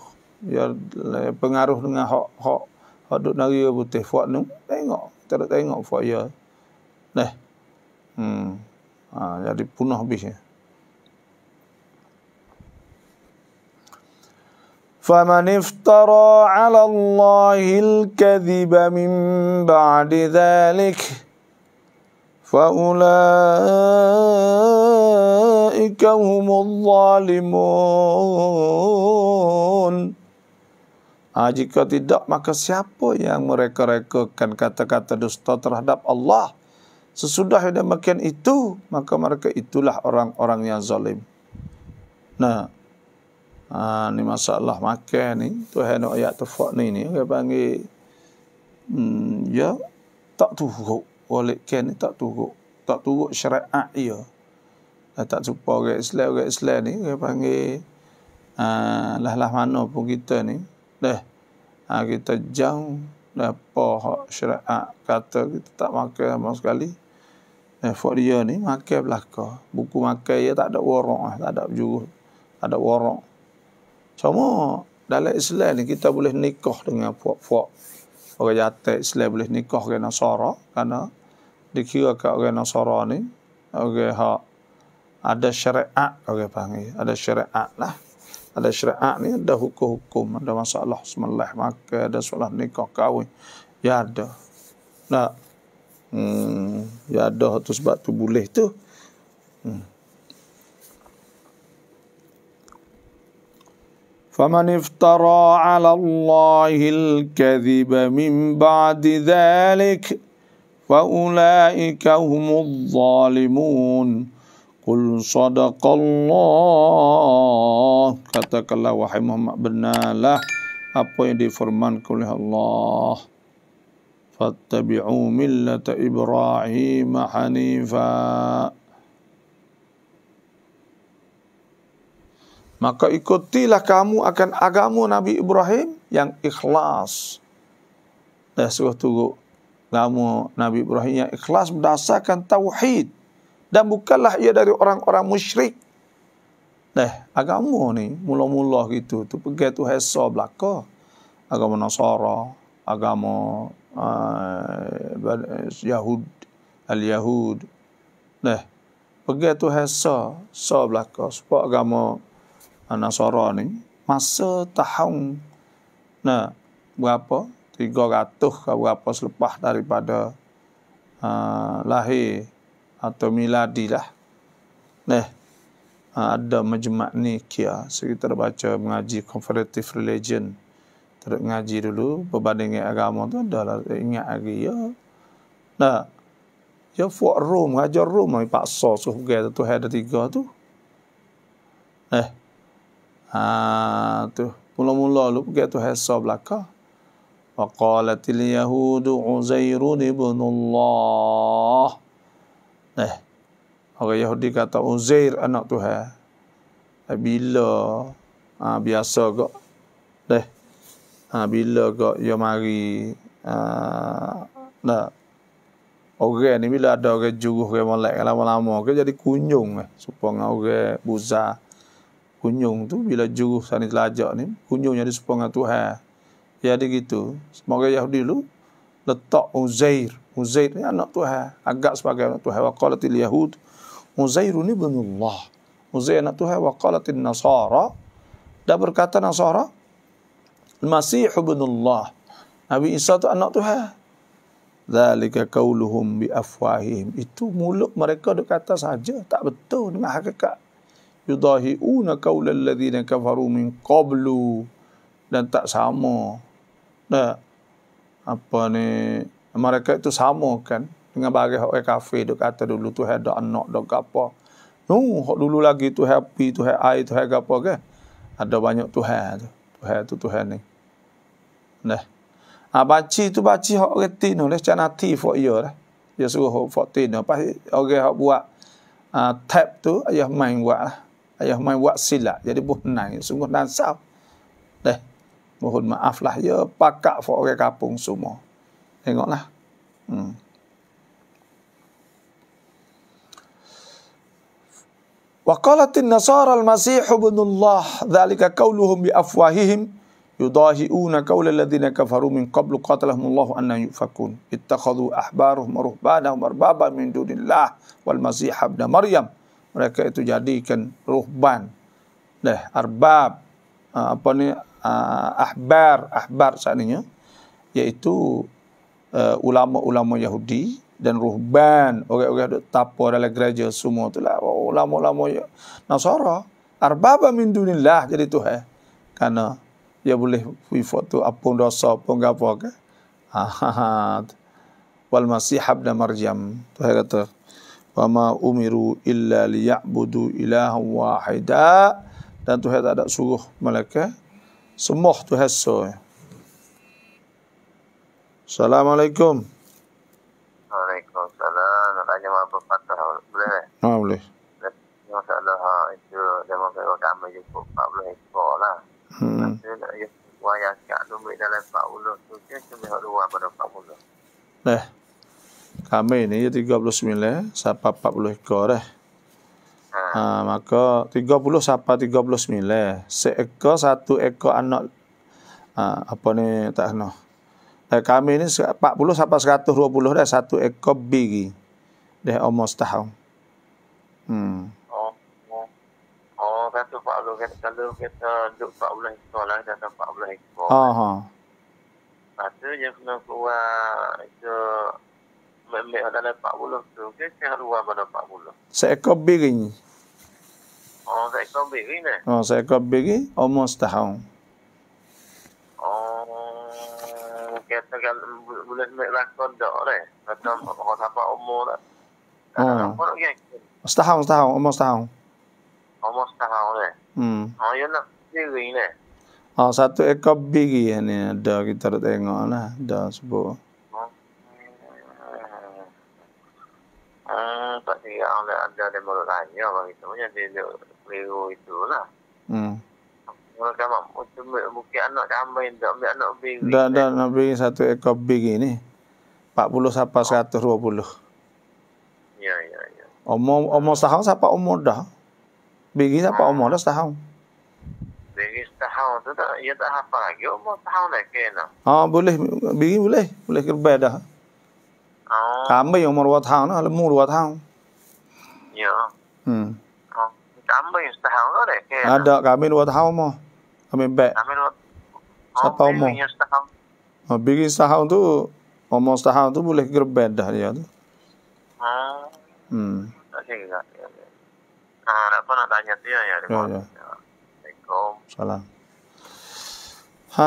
ya, ya pengaruh dengan hak hak hak duk nari putih fuak nun tengok, tak tengok fuak ya. Neh. Hmm. Ha, jadi punah habis ya. فمن افترى على الله الكذب من بعد ذلك فأولئك هم الظالمون ah, Jika tidak, maka siapa yang mereka-rekakan kata-kata dusta terhadap Allah? Sesudah yang demikian itu, maka mereka itulah orang-orang yang zalim. Nah, Ha, ni masalah makan ni. Tuhan nak ayat tefak ni ni. Dia panggil. Hmm, ya. Tak turut. Walaikan ni tak turut. Tak turut syariat ia. Dah tak jumpa orang Islam. Orang Islam ni. Dia panggil. Ha, lah lah mana pun kita ni. Dah. Ha, kita jauh. Dah pahak syariat. Kata kita tak makan sama sekali. Eh, for dia ni makan belakang. Buku makan dia tak ada warak. Lah, tak ada juru. Tak ada warak. Cuma dalam Islam ni kita boleh nikah dengan puak-puak. Orang jatuh Islam boleh nikah dengan Nasara. Kerana dikira ke orang Nasara ni. Orang hak ada syariat orang panggil. Ada syariat lah. Ada syariat ni ada hukum-hukum. Ada masalah. Bismillah. Maka ada solat nikah kahwin. Ya ada. Nak. Hmm, ya ada tu sebab tu boleh tu. Hmm. فمن افترى على الله الكذب من بعد ذلك فأولئك هم الظالمون قل صدق الله كتك الله وحمه مأبنا له apa yang difirmankan oleh الله فاتبعوا ملة إبراهيم حنيفاً maka ikutilah kamu akan agama Nabi Ibrahim yang ikhlas. Dah suruh tunggu. Lama Nabi Ibrahim yang ikhlas berdasarkan tauhid dan bukanlah ia dari orang-orang musyrik. Dah agama ni mula-mula gitu tu pergi tu hasa belaka. Agama Nasara, agama uh, Yahud, al-Yahud. Dah pergi tu hasa sa belaka sebab agama Nasara ni masa tahun na, berapa 300 ke berapa selepas daripada uh, lahir atau miladilah, neh Nah, ah, ada majmuk ni kia. Sekitar baca mengaji comparative religion. Terus ngaji dulu berbanding agama tu adalah ingat lagi ya. Nah, ya forum rum, ngajar rum. Paksa suhu gaya tu, ada tiga tu. Nah, eh, Ha, tu mula-mula lu pergi tu hasa belaka wa qalatil yahudu uzairun ibnullah eh orang yahudi kata uzair anak tuhan eh, bila ha, biasa ke deh ha, bila ke yo mari ha, nah orang ni bila ada orang juruh ke molek lama-lama ke jadi kunjung eh supaya orang buzar kunjung tu bila juruh sana telajak ni kunjung jadi sepengah Tuhan dia ada gitu semoga Yahudi dulu letak Uzair Uzair ni anak Tuhan agak sebagai anak Tuhan waqalatil Yahud Uzair ni bin Allah Uzair anak Tuhan waqalatil Nasara dah berkata Nasara Masih bin Allah Nabi Isa tu anak Tuhan Zalika kauluhum bi afwahihim. Itu mulut mereka dia kata saja. Tak betul. Ini hakikat yudahiuna qaulal ladzina kafaru min qablu dan tak sama Nah, apa ni mereka itu sama kan dengan bagi orang kafir dok kata dulu tu ada anak dok gapo nu hok dulu lagi tu happy tu hai ai tu hai gapo ke ada banyak tuhan tu tuhan tu tuhan ni nah abaci ha, baci tu baci hok reti no leh cana ti fo yo leh. Ya suruh hok fo ti no pas okay, hok buat ha, tap tu ayah main buat lah ayah main buat silat jadi buhnai sungguh nasab deh mohon maaf lah ya pakak fo orang kampung semua tengoklah hmm وقالت النصارى المسيح ابن الله ذلك قولهم بافواههم يضاهئون قول الذين كفروا من قبل قاتلهم الله ان يفكون اتخذوا احبارهم ورهبانهم اربابا من دون الله والمسيح ابن مريم mereka itu jadikan ruhban deh arbab ah, apa ni ah, ahbar ahbar seandainya iaitu uh, ulama-ulama Yahudi dan ruhban orang-orang duk tapo dalam gereja semua itulah oh, ulama-ulama ya. Nasara arbab min dunillah jadi tu eh karena dia boleh wifo tu apa dosa pun apa ke ha, ha, ha. wal masih ibn maryam tu kata Fama umiru illa liya'budu ilahum wahida. Dan Tuhan tak ada suruh mereka. Semua Tuhan suruh. Assalamualaikum. Waalaikumsalam. Nak tanya apa patah. Boleh tak? Kan? Haa boleh. Masalah ha, itu. Dia mahu saya kami cukup 40 ekor lah. Hmm. Masa nak pergi. Wah yang kat tu. Dalam 40 tu. Dia cuma luar pada 40. Dah. Eh kami ni ya 39 sapa 40 ekor eh. Ha, ha maka 30 sapa 39. ekor satu ekor anak ha, apa ni tak kena. Eh, kami ni 40 sapa 120 dah satu ekor biri. Dah almost tahun. Hmm. oh, satu oh. oh, kan Abdul, kita, kalau kita duduk 14 ekor lah, dah 14 ekor. Ha, ha. Lepas tu, dia kena keluar, itu, ambil dalam 40 tu. okay saya luar pada 40. Seekor biring. Oh, seekor biring eh? Oh, seekor biring. Umur setahun. Oh, eh? kata kalau boleh ambil rakan tak, eh? Macam orang sampai umur lah. Oh. Okay. Setahun, setahun. Umur setahun. Umur setahun, eh? Hmm. Oh, ya nak biring, eh? Oh, satu ekor biri ni ada kita tengok lah. Dah sebut. Ah, tak dia orang ada ada ada mulut tanya bang itu punya dia dia keliru itulah. Hmm. Kalau kamu mesti bukti anak kambing tak ambil anak big. Dah dah nak bagi satu ekor big ini. 40 sampai 120. Ya ya ya. Omo omo sahau siapa omo dah? Bigi siapa omo dah sahau? Bigi sahau tu tak ia tak apa lagi omo sahau lagi, kena. Ah boleh bigi boleh boleh kerbau dah. 哦，咱们有么罗汤呢？木罗汤？有。嗯。Ambil setahun ke? Ada, kami dua tahun mo. Kami back. Kami dua tahun. mo. Oh, bikin setahun tu, omong setahun tu boleh gerbet dah dia tu. Hmm. Hmm. Okay, ah, apa nak tanya dia ya? Ya, ya. Assalamualaikum. Salam.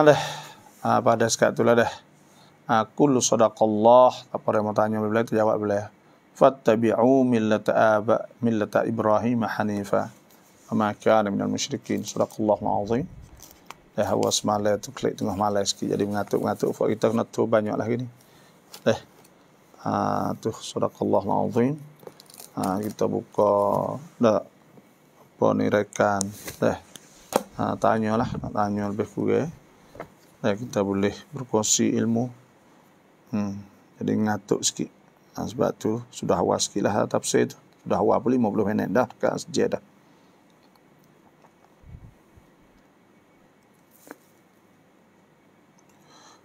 dah. Ha, pada sekat tu lah dah. Aku ah, kullu sadaqallah apa yang mau tanya beliau terjawab beliau fattabi'u millata aba millata ibrahim hanifa ama kana minal musyrikin sadaqallah ma'azim dah hawa semalai tu klik tengah malai sikit jadi mengatuk-ngatuk buat kita kena tu banyak lagi ni eh ah, tu sadaqallah ma'azim ha, ah, kita buka dah apa ni rekan eh ha, tanyalah tanya lebih kurang Dah eh, kita boleh berkongsi ilmu Hmm. Jadi ngatuk sikit. Ha, sebab tu sudah awal sikit lah, lah tafsir tu. Sudah awal pun 50 minit dah dekat sejak dah.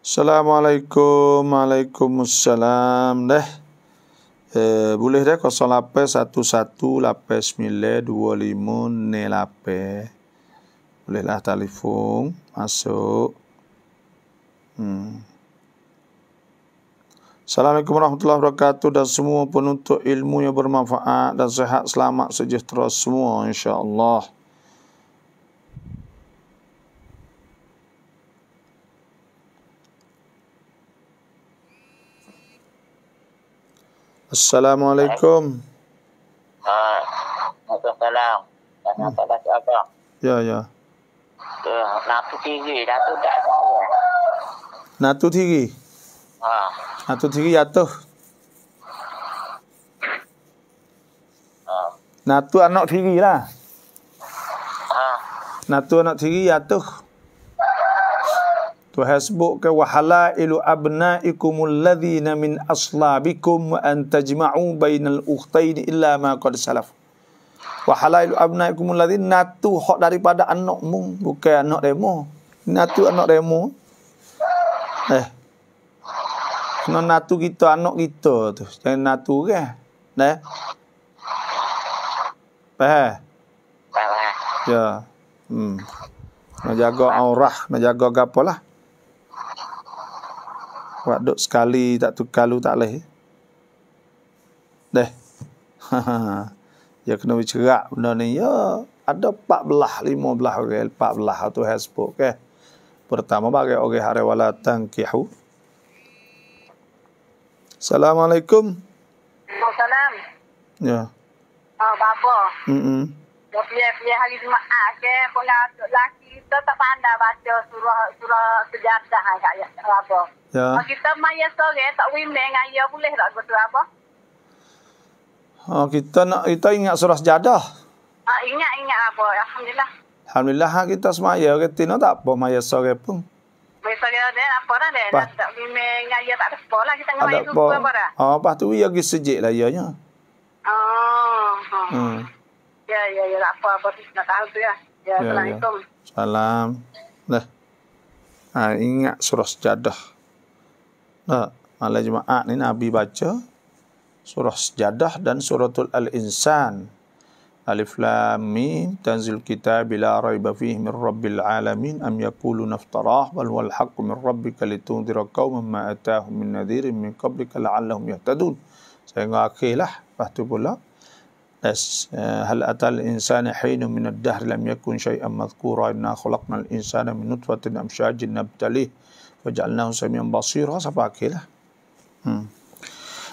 Assalamualaikum. Waalaikumsalam. Dah. Eh, boleh dah lima 89 2508. Bolehlah telefon masuk. Hmm. Assalamualaikum warahmatullahi wabarakatuh dan semua penuntut ilmu yang bermanfaat dan sehat selamat sejahtera semua insyaallah. Assalamualaikum. Ha. Assalamualaikum. Ya ya. Tu tinggi tiri, natu tak tahu. tinggi. tiri. Ha. Atau diri jatuh. Ha. Natu anak tinggi lah. Ha. Natu anak tinggi jatuh. Tu hasbuk ke wahala ilu abnaikum alladhina min aslabikum wa an tajma'u bainal ukhtain illa ma qad salaf. Wahala ilu abnaikum alladhina natu hak daripada anakmu bukan anak demo. Natu anak demo. Eh, Kena natu kita, anak kita tu. Jangan natu ke. Dah. Faham? Faham. Ya. Hmm. Nak jaga aurah, nak jaga gapo lah. Buat duk sekali, tak tukalu tak leh. Dah. ya kena bercerak benda ni. Ya. Ada 14, 15 orang. 14 tu hasbuk ke. Pertama bagai orang okay, hari walatang kihut. Assalamualaikum. Assalamualaikum. Ya. Ah, oh, Baba. Hmm. -mm. Dia punya-punya hari Jumaat ke, kalau laki kita tak pandai baca surah surah sejadah ah, kat ya. ah, apa. Ya. Kalau ah, kita maya sore, tak wim dengan ayah boleh tak buat surah apa? Oh, kita nak kita ingat surah sejadah. Ah, ingat ingat apa? Alhamdulillah. Alhamdulillah kita semaya ke tino tak apa maya sore pun. Biasanya eh? dia nak apa lah dia. Tak bimbing dengan tak ada sekolah Kita ngomong itu apa lah. Oh, lepas tu dia pergi sejik lah dia. Oh. Ah, hmm. Ah. Ya, ya, ya. Tak apa-apa. Nak tahu tu ya. Ya, ya, ya. Assalamualaikum. Ya. Salam. Dah. Ha, ingat surah sejadah. Nah, malam Jumaat ni Nabi baca surah sejadah dan suratul al-insan. ألف لام ميم تنزل الكتاب لا ريب فيه من رب العالمين أم يقولون افتراه بل هو الحق من ربك لتنذر قوما ما أتاهم من نذير من قبلك لعلهم يهتدون سيقول أخيلح بس هل أتى الإنسان حين من الدهر لم يكن شيئا مذكورا إنا خلقنا الإنسان من نطفة أمشاج نبتليه وجعلناه سميعا بصيرا سبا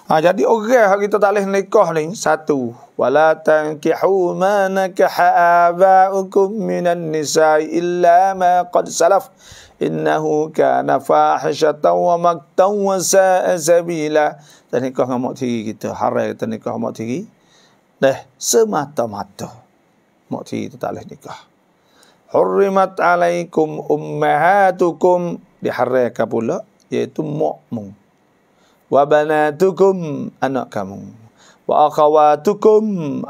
Ha, jadi orang hari kita tak nikah ni satu wala tankihu ma nakaha aba'ukum minan nisa'i illa ma qad salaf innahu kana fahishatan wa maktan wa sa'a dan nikah dengan mak tiri kita haram kita nikah mak tiri dah semata-mata mak tiri kita tak nikah hurrimat alaikum ummahatukum diharamkan pula iaitu mukmu mu wa banatukum anak kamu wa akhawatukum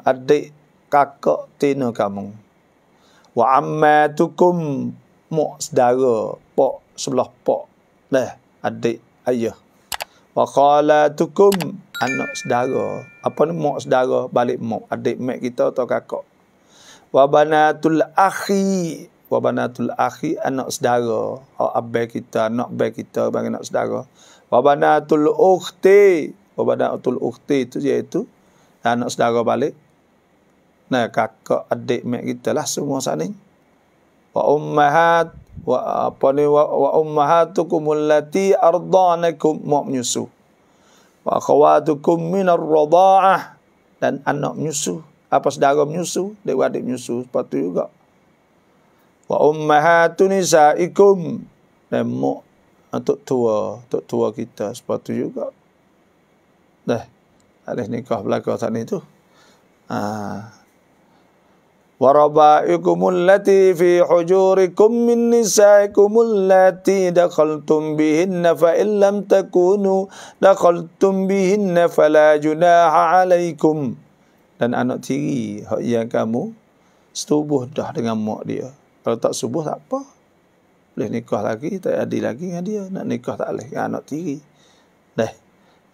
adik kakak tina kamu wa ammatukum mok saudara pok sebelah pok leh adik ayah wa khalatukum anak saudara apa ni mok saudara balik mok adik mak kita atau kakak wa banatul akhi wa banatul akhi anak saudara oh, abai kita anak abai kita bagi anak saudara wa banatul ukhti wa banatul ukhti itu iaitu anak saudara balik nah kakak adik mak kita lah semua sana wa ummahat wa apa ni wa, wa ummahatukum allati ardanakum mak menyusu wa akhawatukum min ar-radha'ah dan anak menyusu apa saudara menyusu dek adik menyusu patu juga wa ummahatun nisaikum dan mak untuk ah, tua, untuk tua kita sepatu juga. Dah. Alih nikah belaka tak ni tu. Ha. fi hujurikum في حجوركم من نسائكم التي دخلتم بهن فإن لم تكونوا دخلتم بهن فلا جناح عليكم dan anak tiri hak yang kamu setubuh dah dengan mak dia kalau tak subuh tak apa boleh nikah lagi, tak ada lagi dengan dia. Nak nikah tak boleh anak tiri. Dah.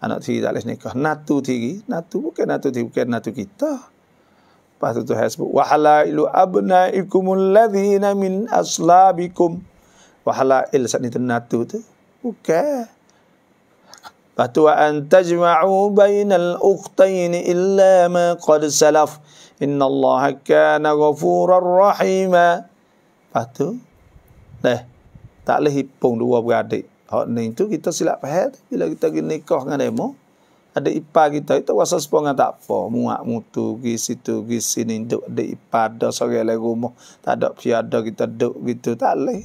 Anak tiri tak boleh nikah. Natu tiri. Natu bukan natu tiri. Bukan natu kita. Lepas tu Tuhan sebut. Wahala'ilu abna'ikumul ladhina min aslabikum. Wahala'il saat ni tu natu tu. Bukan. Lepas tu. Wa'an tajma'u bainal ukhtayni illa ma qad salaf. Inna Allah kana ghafuran rahimah. Lepas tu. Dah tak boleh hipung dua beradik. Hak ni tu kita silap faham bila kita pergi nikah dengan demo ada ipar kita itu wasa sepong tak apa muak mutu gi situ gi sini duk ada ipar ada sore le rumah tak ada piada kita duk gitu tak leh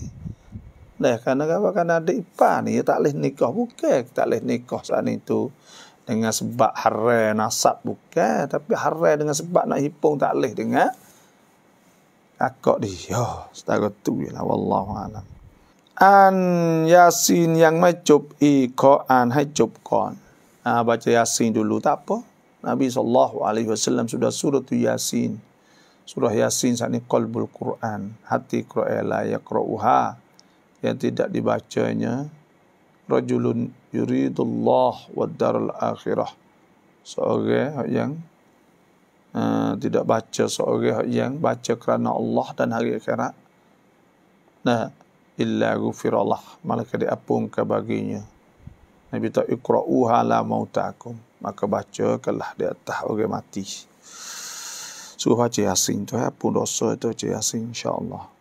leh karena apa karena ada ipar ni ya tak leh nikah bukan tak leh nikah saat itu dengan sebab hara nasab bukan tapi hara dengan sebab nak hipung tak leh dengan akak dia setara tu lah wallahu alam An yasin yang ่านยาซีนยังไม่จบอีกขออ่านให้จบก่อนอ่าบาจะยาซีนดูลูตาปนบีสุลต่านอัลฮิวสัลลัมสุดาสุรตุยาซีน ah, Surah Yasin yasin, saat ini Qalbul Quran Hati Qura'ela ya Qura'uha Yang tidak dibacanya Rajulun yuridullah Waddarul akhirah Seorang yang uh, Tidak baca Seorang yang baca kerana Allah Dan hari akhirat Nah illa gufirullah maka diapungkan baginya Nabi tak ikra'u hala mautakum maka baca kalah di atas orang okay, mati suruh baca yasin tu eh. apa dosa itu baca yasin insyaAllah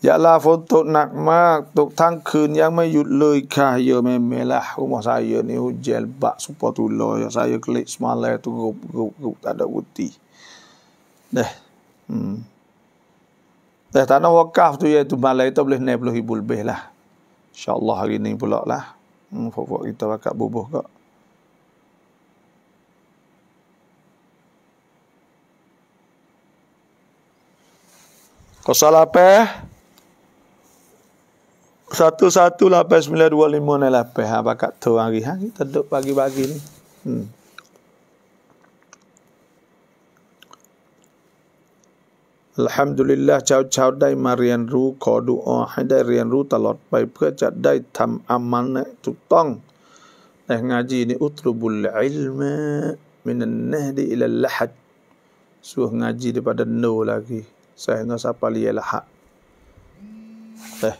Ya lah pun tuk nak mak tuk tangkun yang mayut lui kah ya memelah rumah saya ni hujel bak supa ya, tu lah saya klik semalai tu gup gup gup tak ada putih. Dah. Hmm. Dah tanah wakaf tu iaitu balai itu boleh naik ibu lebih lah. InsyaAllah hari ni pula lah. Hmm, Fok-fok kita bakat bubuh kok. Kau salah apa? Satu satu lapan sembilan dua lima ni lapan. Ha, bakat tu hari. Ha, kita duduk pagi-pagi ni. Hmm. Alhamdulillah ชาวชาวได้มาเรียนรู้ขอดูอ้อให้ได้เรียนรู้ตลอดไปเพื่อจะได้ทำอามันนะถูกต้องแต่งาจีนี่อุตรบุลอิลมะมินันนะดีอิลลัฮัดสู้งาจีดีประเด็นนู่นละกี้ใส่เงาสับปะรดละฮะเฮ้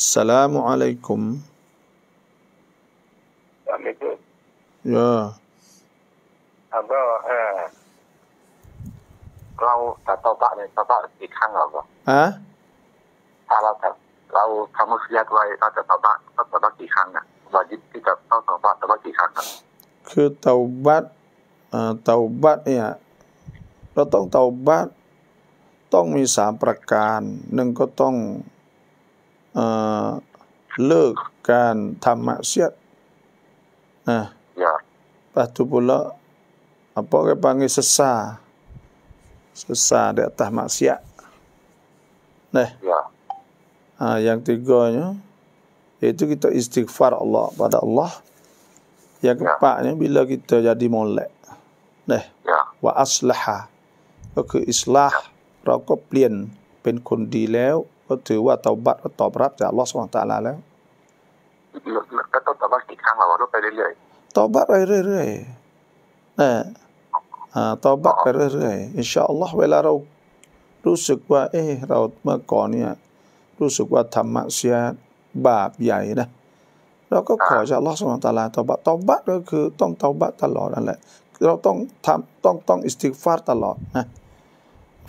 Assalamu alaikum ยาฮัลโหลเราตัดต่อปะเนี่ยต่อปะอีกั้างเราก็ฮะถ้าเราแบบเราทำมุสยัดไว้เราจะต่อปะก็ต่อปะกี่ครั้งอ่ะเรายิดที่จะต้องต่อปะต่อปะกี่ครั้งคือเตาบัตเตาบัตเนี่ยเราต้องเตาบัตต้องมีสามประการหนึ่งก็ต้องเอเลิกการทำมัสียดนะ yeah. Lepas tu p u แ a apa orang panggil s e susah di atas maksiat. Nah. Ya. Ha, yang tiganya iaitu kita istighfar Allah pada Allah. Yang ya. keempatnya bila kita jadi molek. Nah. Ya. Wa aslaha. Ke islah ya. rako plian pen kondi lew ก็ถือว่าตอบัตรตอบรับจากลอสวงตาลาแล้วก็ต้องตอบัตรกี่ครั้งหรอว่าต้องไปเรื่อยๆตอบัตรไปเรื่อยๆนะตอบักไปเรื่อยๆอินชาอัลลอฮ์เวลาเรารู้สึกว่า เออเราเมื่อก่อนเนี่ยรู้สึกว่าธรรมะเสียบาปใหญ่นะเราก็ขอจากอัลลอฮ์สุบฮานตะลาตอบกตอบัก็คือ ต้องตอบกตลอดนั่นแหละเราต้องทำต้องต้องอิสติกฟารตลอดนะ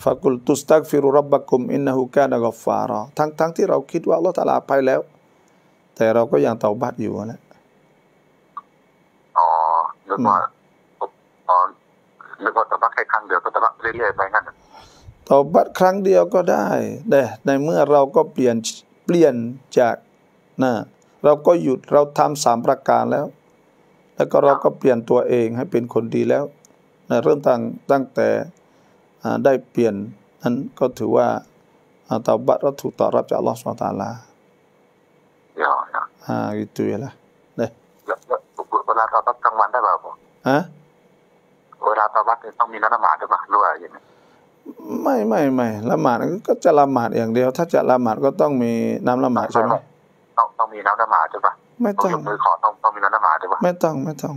ฟากุลตุสตักฟิรุรับบะกุมอินนะฮูกานะกอฟาราทั้งทั้งที่เราคิดว่าอัลลอฮ์ตาลาไปแล้ว แต่เราก็ยังตอบกอยู่นั่นแหละอ๋อเียว่าแล้วก็ตบัรแค่ครั้งเดียวก็ตบัรเรื่อยๆไปงั้นตบัรครั้งเดียวก็ได้แต่ในเมื่อเราก็เปลี่ยนเปลี่ยนจากนะเราก็หยุดเราทำสามประการแล้ว แล้วก็เราก็เปลี่ยนตัวเองให้เป็นคนดีแล้วนะเริ่มตั้งตั้งแต่ได้เปลี่ยนนั้นก็ถือว่าตาบัตรถูกตอบรับจากอัลลอฮฺสุลตาลาอย่าอ่า gitu ya lah d e เวลาเราตับกลางวันได้เปล่าฮะเวลาตะวัดต้องมีละหมาดด้วยป่ะด้วยอย่างไ้ไม่ไม่ไม่ละหมาดก็จะละหมาดอย่างเดียว ถ้าจะละหมาดก็ต้องมีน้ำละหมาดใช่ไหมต้องต้องมีน้ำละหมาดใช่ปะไม่ต้องมือขอต้องต้องมีน้ำละหมาดใช่ปะไม่ต้องไม่ต้อง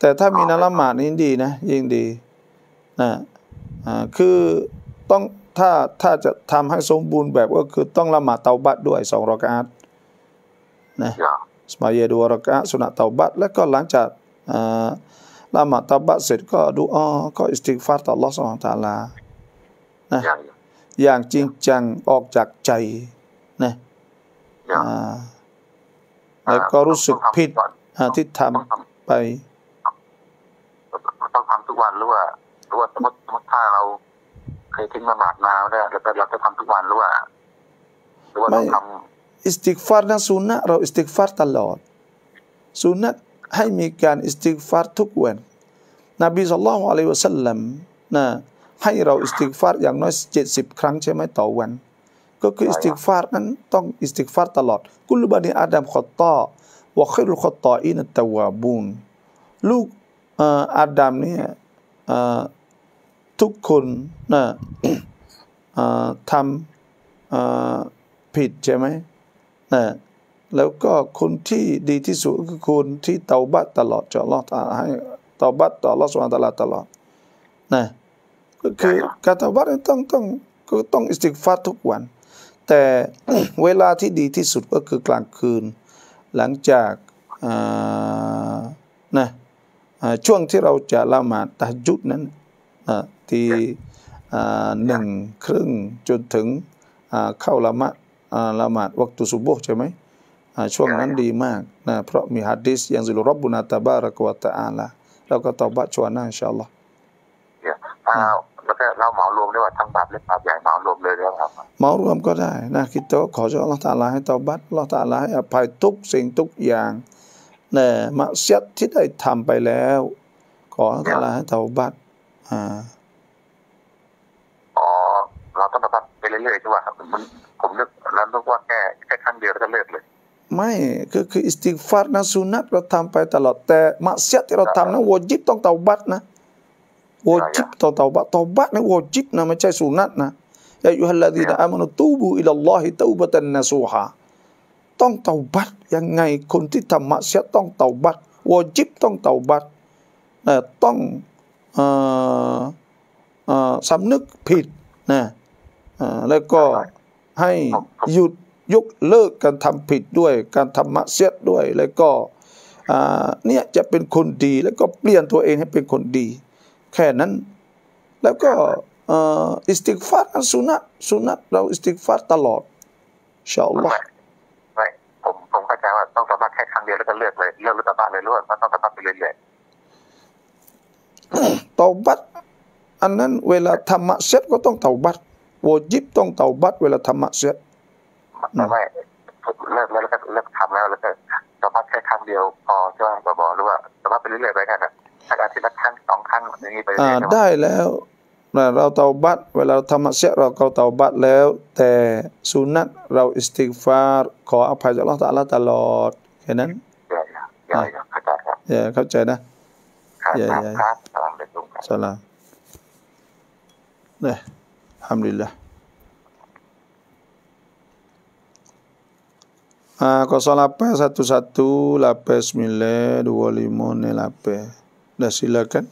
แต่ถ้ามีน้ำละหมาดนี่ดีนะยิ่งดีนะอ่าคือต้องถ้าถ้าจะทำให้สมบูรณ์แบบก็คือต้องละหมาดเตาบัตด้วยสองรอกาสนะสมาเยดูรอกาสุนัตเตาบัตแล้วก็หลังจากอ่าละหมาดตบะเสร็จก็ดูอ้อก็อิสติกฟารต่อลอสของตาลานะอย่างจริงจังออกจากใจนะแล้วก็รู้สึกผิดที่ทำไป ต้องทำทุกวันหรือว่าหรือว่าสมมติสมมติถ้าเราเคยทิ้งละหมาดนานแล้วนี่วเราจะทำทุกวันหรือว่าหรือว่าต้องทำอิสติกฟาร์นะสุนนะเราอิสติกฟาร์ตลอดสุนนะให้มีการอิสติกฟารทุกวัน นบีสุลต่านอะลัยวะสัลลัมนะให้เราอิสติกฟารอย่างน้อย70 ครั้งใช่ไหมต่อวัน ก็คืออิสติกฟารนั้นต้องอิสติกฟารตลอด กุลบานีอาดัมขอต่อว่ใคิรุขอต่ออินตะวาบูนลูกอาดัมเนี่ยทุกคนนะทำผิดใช่ไหมนะแล้วก็คนที่ดีที่สุดคือคนที่เตาบัตตลอดจะลอดให้เตาบัตต่อลอดสวรรค์ตลอดตลอดนะก็คือการเตาบัตต้องต้องก็ต้องอิสติกฟาทุกวัน แต่เวลาที่ดีที่สุดก็คือกลางคืน หลังจากนะช่วงที่เราจะละหมาดตะจุดนั้นที่หนึ่งครึ่งจนถึงเข้าละหมาดละหมาดวัตุสุบโบใช่ไหมช่วงนั้นดีมากนะ เพราะมีฮัดติสยังซิลุรบบุนาตาบารกวาตะอาลาแล้วก็ตอบะชวนนั่นชาอัลลอฮ์แล้วก็เราเหมารวมด้วยว่าทั้งบาปเล็กบาปใหญ่เหมารวมเลยด้ครับเหมารวมก็ได้นะคิดตัวขอจากอัลลอฮ์ตาลาให้ตอบะอัลลอฮ์ตาลาให้อภัยทุกสิ่งทุกอย่างเนี่ยมาเสียที่ได้ทำไปแล้ว ขออัลลอฮ์ตาลาให้ตอบะอ่าอ๋อเราต้องฏิบัตไปเรื่อยๆใช่ไหมครับผมนึกแล้วนึกว่าแค่แค่ครั้งเดียวก็เลิกเลยไม่คือคืออิสติกฟาดนะสุนัตเราทำไปตลอดแต่มาเสียที่เราทำนะวอจิบต้องเตาบัตนะวอจิบต้องเตาบัตเตาบัตนะวอจิบนะไม่ใช่สุนัตนะยาอยู่ฮัลลาดีนะอามานุตูบูอิลลอฮิตาอุบะตันนะสูฮาต้องเตาบัตยังไง คนที่ทำมาเสียต้องเตาบัตวอจิบต้องเตาบัตต้องออ่่สำนึกผิดนะอ่แล้วก็ให้หยุดยุกเลิกการทำผิดด้วยการทำมะเสียด้วยแล้วก็เนี่ยจะเป็นคนดีแล้วก็เปลี่ยนตัวเองให้เป็นคนดี แค่นั้นแล้วก็อิสติกฟาร์สุนัตสุนัตเราอิสติกฟาร์ตลอดชาอัลลอฮไม่ผมผมเข้าใจว่าต้องสามารถแค่ครั้งเดียวแล้วก็เลิกเลยเลิกหรือกลับบ้านเลยรู้ว่าต้องสามารไปเรื่อยๆเตาบัตอันนั้นเวลาธรรมะเสร็จก็ต้องเตาบัตวจิบต้องเตาบัตเวลาธรรมะเสร็จไม่ไม่เลิกแล้วก็เลิกทำแล้วแล้วก็สัมภาษแค่ครั้งเดียวพอใช่ไหมบอหรือว่าสัมภาษณไปเรื่อยๆไปแค่นั้นอาการที่ละครั้งสองครั้งอย่างนี้ไปอยๆได้แล้วเราเตาบัตเวลาธรรทำมัียเราเตาบัตแล้ว แต่สุนัตเราอิสติกฟาร์ขออภัยจากอัลลอฮฺตาลาตลอดแค่นั้นอย่าอย่าอย่าเข้าใจครับอย่าเข้าใจนะอย่าอย่าสลามเนี่ยทำดีแล้ว Ah, kosong lape lape satu satu dua 08112525 Dah sila kan,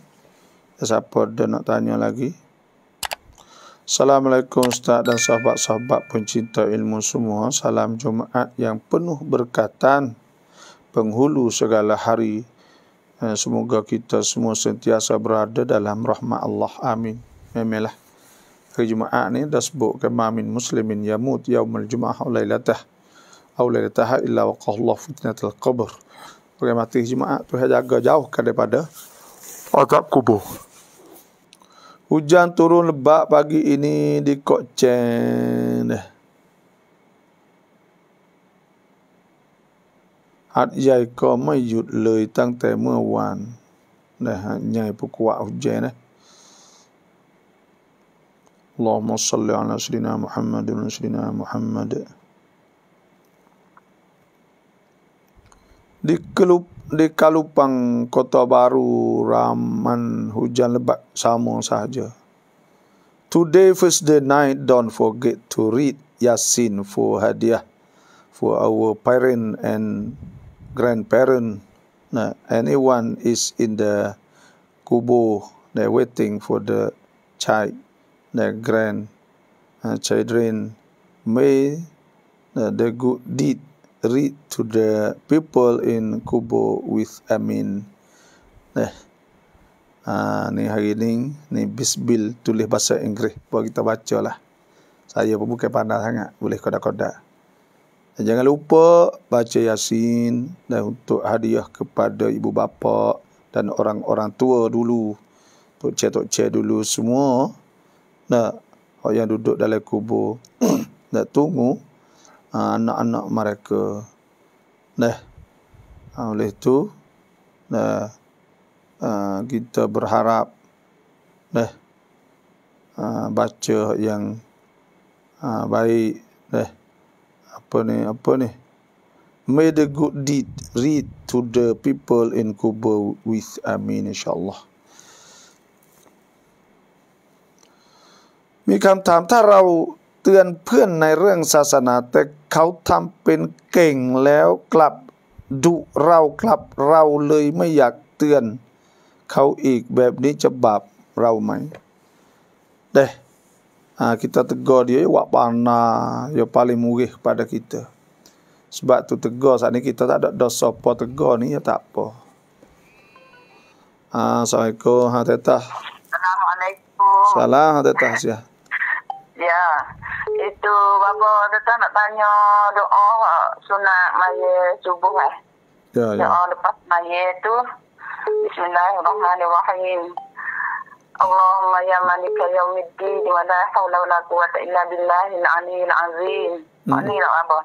Dah siapa dan nak tanya lagi Assalamualaikum Ustaz dan sahabat-sahabat pencinta ilmu semua Salam Jumaat yang penuh berkatan Penghulu segala hari eh, Semoga kita semua sentiasa berada dalam rahmat Allah Amin Memelah Hari Jumaat ni dah sebutkan Mamin muslimin yamut yaumul jumaat ulailatah auliyataha illa waqallah fitnatul qabr orang mati jemaah tu jaga jauh daripada azab kubur hujan turun lebat pagi ini di Kocen Hat yai ko mai yut lei tang tae mua wan. Dah hat nyai pu kuwa hujan ne. Allahumma salli ala sayyidina Muhammadin wa sayyidina Muhammadin. Kelup di Kalupang, Kota Baru, Raman, hujan lebat sama saja. Today first the night, don't forget to read Yasin for hadiah for our parent and grandparent. Nah, anyone is in the kubur, they waiting for the child, their grand uh, children. May uh, the good deed read to the people in Kubo with Amin. Eh. Uh, ni hari ni, ni bisbil tulis bahasa Inggeris. Buat kita baca lah. Saya pun bukan pandai sangat. Boleh koda-koda. Dan jangan lupa baca Yasin. Dan untuk hadiah kepada ibu bapa dan orang-orang tua dulu. Tok Cik, Tok Cik dulu semua. Nak, yang duduk dalam kubur. nak tunggu uh, anak-anak mereka. Nah, ah, oleh itu, nah, uh, kita berharap, nah, uh, baca yang uh, baik, nah, apa ni, apa ni, may the good deed read to the people in Kuba with Amin, insyaAllah. มีคำถามถ้าเราเตือนเพื่อนในเรื่องศาสนาแต่เขาทำเป็นเก่ง แล้วกลับดุเรากลับเราเลยไม่อยากเตือนเขาอีกแบบนี้จะบาปเราไหมเด้ kita tegur dia wak panah dia paling murih pada kita sebab tu tegur saat ni kita tak ada dosa apa tegur ni ya tak apa ha, Assalamualaikum ha tetah Assalamualaikum Salam ha tetah Ya tu bapa tetap nak tanya doa sunat maya subuh eh. Ya, ya. Doa lepas maya tu Bismillahirrahmanirrahim. Allahumma ya malika yaumiddin wa la hawla wa la quwwata illa billahi al-'aliyyil 'azim. Ani hmm. apa?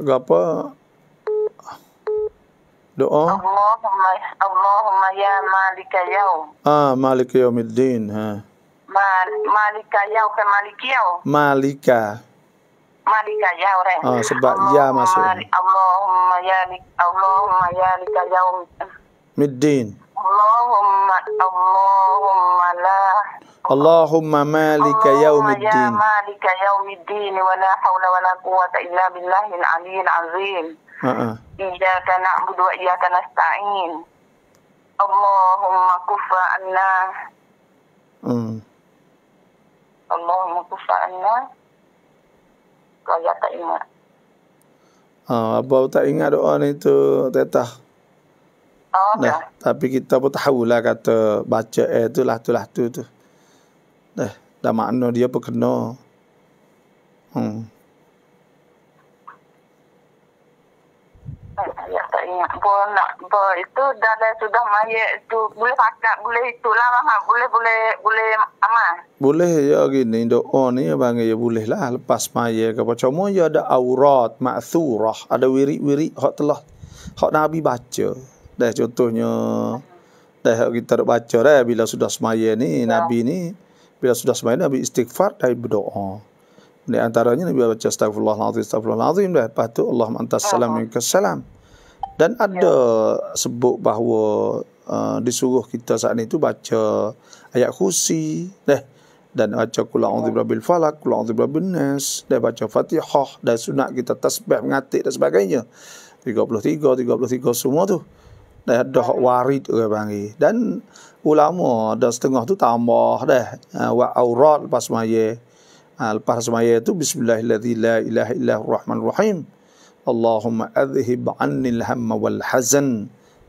Gapa? Doa. Allahumma Allahumma ya malika yaum. Ah, malika yaumiddin. Ha. Huh. Ma, Malika Yau ke Maliki Yau? Oh. Malika. Malika Yau re. Oh, sebab ya masuk. Allahumma ya Allahumma ya Malika Yau. Middin. Allahumma Allahumma la Allahumma malika yaumiddin. Ya malika yaumiddin wa la haula wa la quwwata illa billahil aliyyil azim. Heeh. Iyyaka na'budu wa iyyaka nasta'in. Allahumma kufa anna. Hmm. Allah mutufa'anna Raya tak ingat Oh, abah tak ingat doa ni tu tetah. Oh, nah, ya. tapi kita pun tahu lah kata baca eh tu lah tu lah tu tu. Dah, eh, dah makna dia pun kena. Hmm. apa nak ber itu dah sudah mayat tu boleh pakat boleh itulah bang ha, boleh boleh boleh aman boleh oh, ya gini doa ni bang ya boleh lah lepas mayat ke apa cuma ya ada aurat ma'thurah ada wiri-wiri. hak telah hak nabi baca dah contohnya dah hak kita baca dah bila sudah semaya ni ya. nabi ni bila sudah semaya nabi istighfar dan berdoa di antaranya Nabi baca astagfirullahaladzim, astagfirullahaladzim. Lepas itu Allahumma antas salam, minkas salam. Ya. Dan ya. ada ya. sebut bahawa uh, disuruh kita saat ini tu baca ayat kursi deh dan baca kul a'udzu ya. birabbil falak, kul a'udzu birabbin nas dan baca fatihah dan sunat kita tasbih mengatik dan sebagainya 33 33 semua tu dan ada ya. hak warid ke panggil dan ulama ada setengah tu tambah dah uh, wa aurat lepas semaya uh, lepas semaya tu bismillahirrahmanirrahim la ilaha illallah rahmanirrahim اللهم اذهب عني الهم والحزن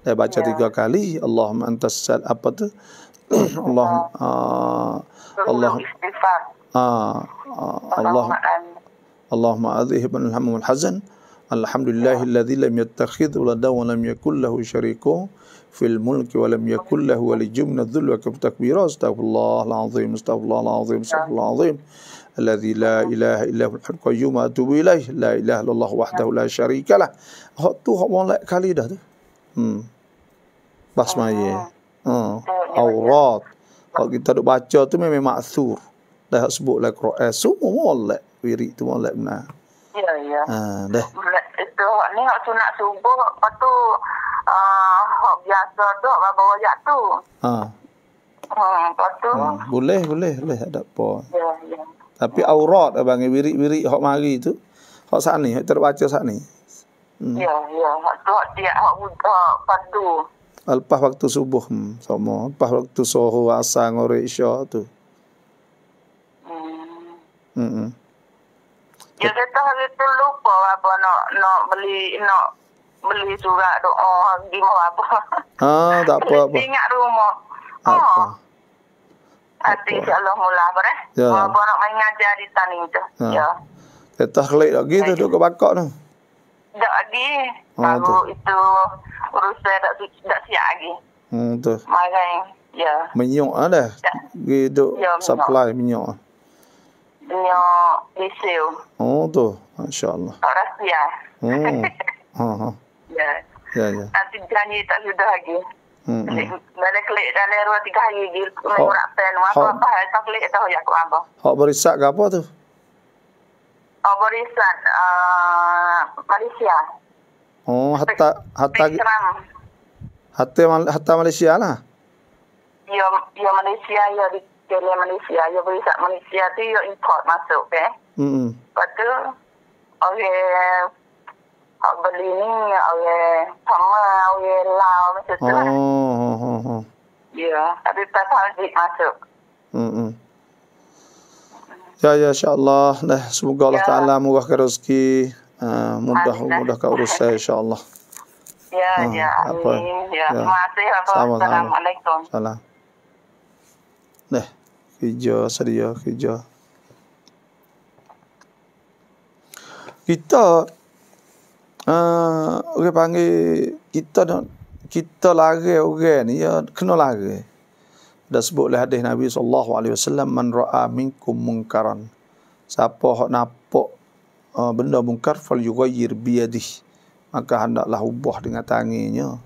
baca ya. tiga kali اللهم انت السال apa tu اللهم اللهم اه اللهم اذهب عن الهم والحزن الحمد لله الذي لم يتخذ ولدا ولم يكن له شريك في الملك ولم يكن له ولي من الذل وكبر تكبيرا استغفر الله العظيم استغفر الله العظيم, استغفر الله العظيم. الذي لا إله إلا هو الحي القيوم أتوب إليه لا إله إلا الله وحده لا شريك له هو تو هو مولا كالي ده بس ما يه أوراد هو كتاب بقى تو مي مأثور ده أسبوع لك رأي سمو مولا ويري تو مولا منا Ya, ya. Ha, dah. Ni hak sunat subuh, lepas tu Uh, biasa dok bawa yak tu. Ha. Hmm, lepas tu. Hmm, boleh, boleh, boleh ada apa. Ya, ya. Tapi aurat abang eh, wirik wiri hok mari tu. Hok sak ni, hok terbaca sak ni. Hmm. Ya, ya, hok dia hok uh, pandu. Alpah waktu subuh hmm, sama. Alpah waktu sohu asa ngore isya tu. Hmm. Hmm. hmm. Ya kata hari tu lupa apa nak nak beli nak beli surat doa di mau apa. Ah, tak apa apa. Ingat rumah. Apa? Ah. Hati insya Allah mula apa Ya. Bawa nak main ngajar di sana itu. Ha. Ya. Kita kelik lagi tu duduk ke bakok tu. Tak lagi. Ha, Baru itu urusan tak tak siap lagi. Hmm tu. Macam Ya. Minyak ada. Lah ya. Duduk ya, supply minyak. Minyak diesel. Oh tu. InsyaAllah. Tak rasa ya. Hmm. ha, ha. Ya. Ya, ya. Nanti janji tak sudah lagi. Hmm. Dalam kelik dalam dua tiga hari je mengurak pen. Apa apa hal tak kelik tahu ya aku apa. Hak berisak ke apa tu? Hak berisak ah, Malaysia. Oh, hatta hatta Spektrum. hatta hatta Malaysia lah. Ya, ya Malaysia, ya di Kelia Malaysia, ya berisak Malaysia tu ya import masuk, eh. Hmm. hmm. Lepas tu, okay, hak beli ni orang sama orang lau macam tu lah. Oh, oh, oh, oh. Ya, tapi tak tahu masuk. Hmm, hmm. Ya, ya, insyaAllah. Dah, semoga Allah ya. Ta'ala murahkan rezeki. Uh, mudah, Amin. mudahkan urusan, insyaAllah. Ya, ah, ya, apa? Amin. Ya. ya. Terima kasih, Abang. Assalamualaikum. Salam. Nih, kerja, sedia, hijau. Kita, Ha, orang panggil kita kita lari orang ni ya kena lari dah sebut oleh hadis Nabi sallallahu alaihi wasallam man ra'a minkum munkaran siapa hok nampak uh, ha, benda mungkar fal yughayyir bi yadihi maka hendaklah ubah dengan tangannya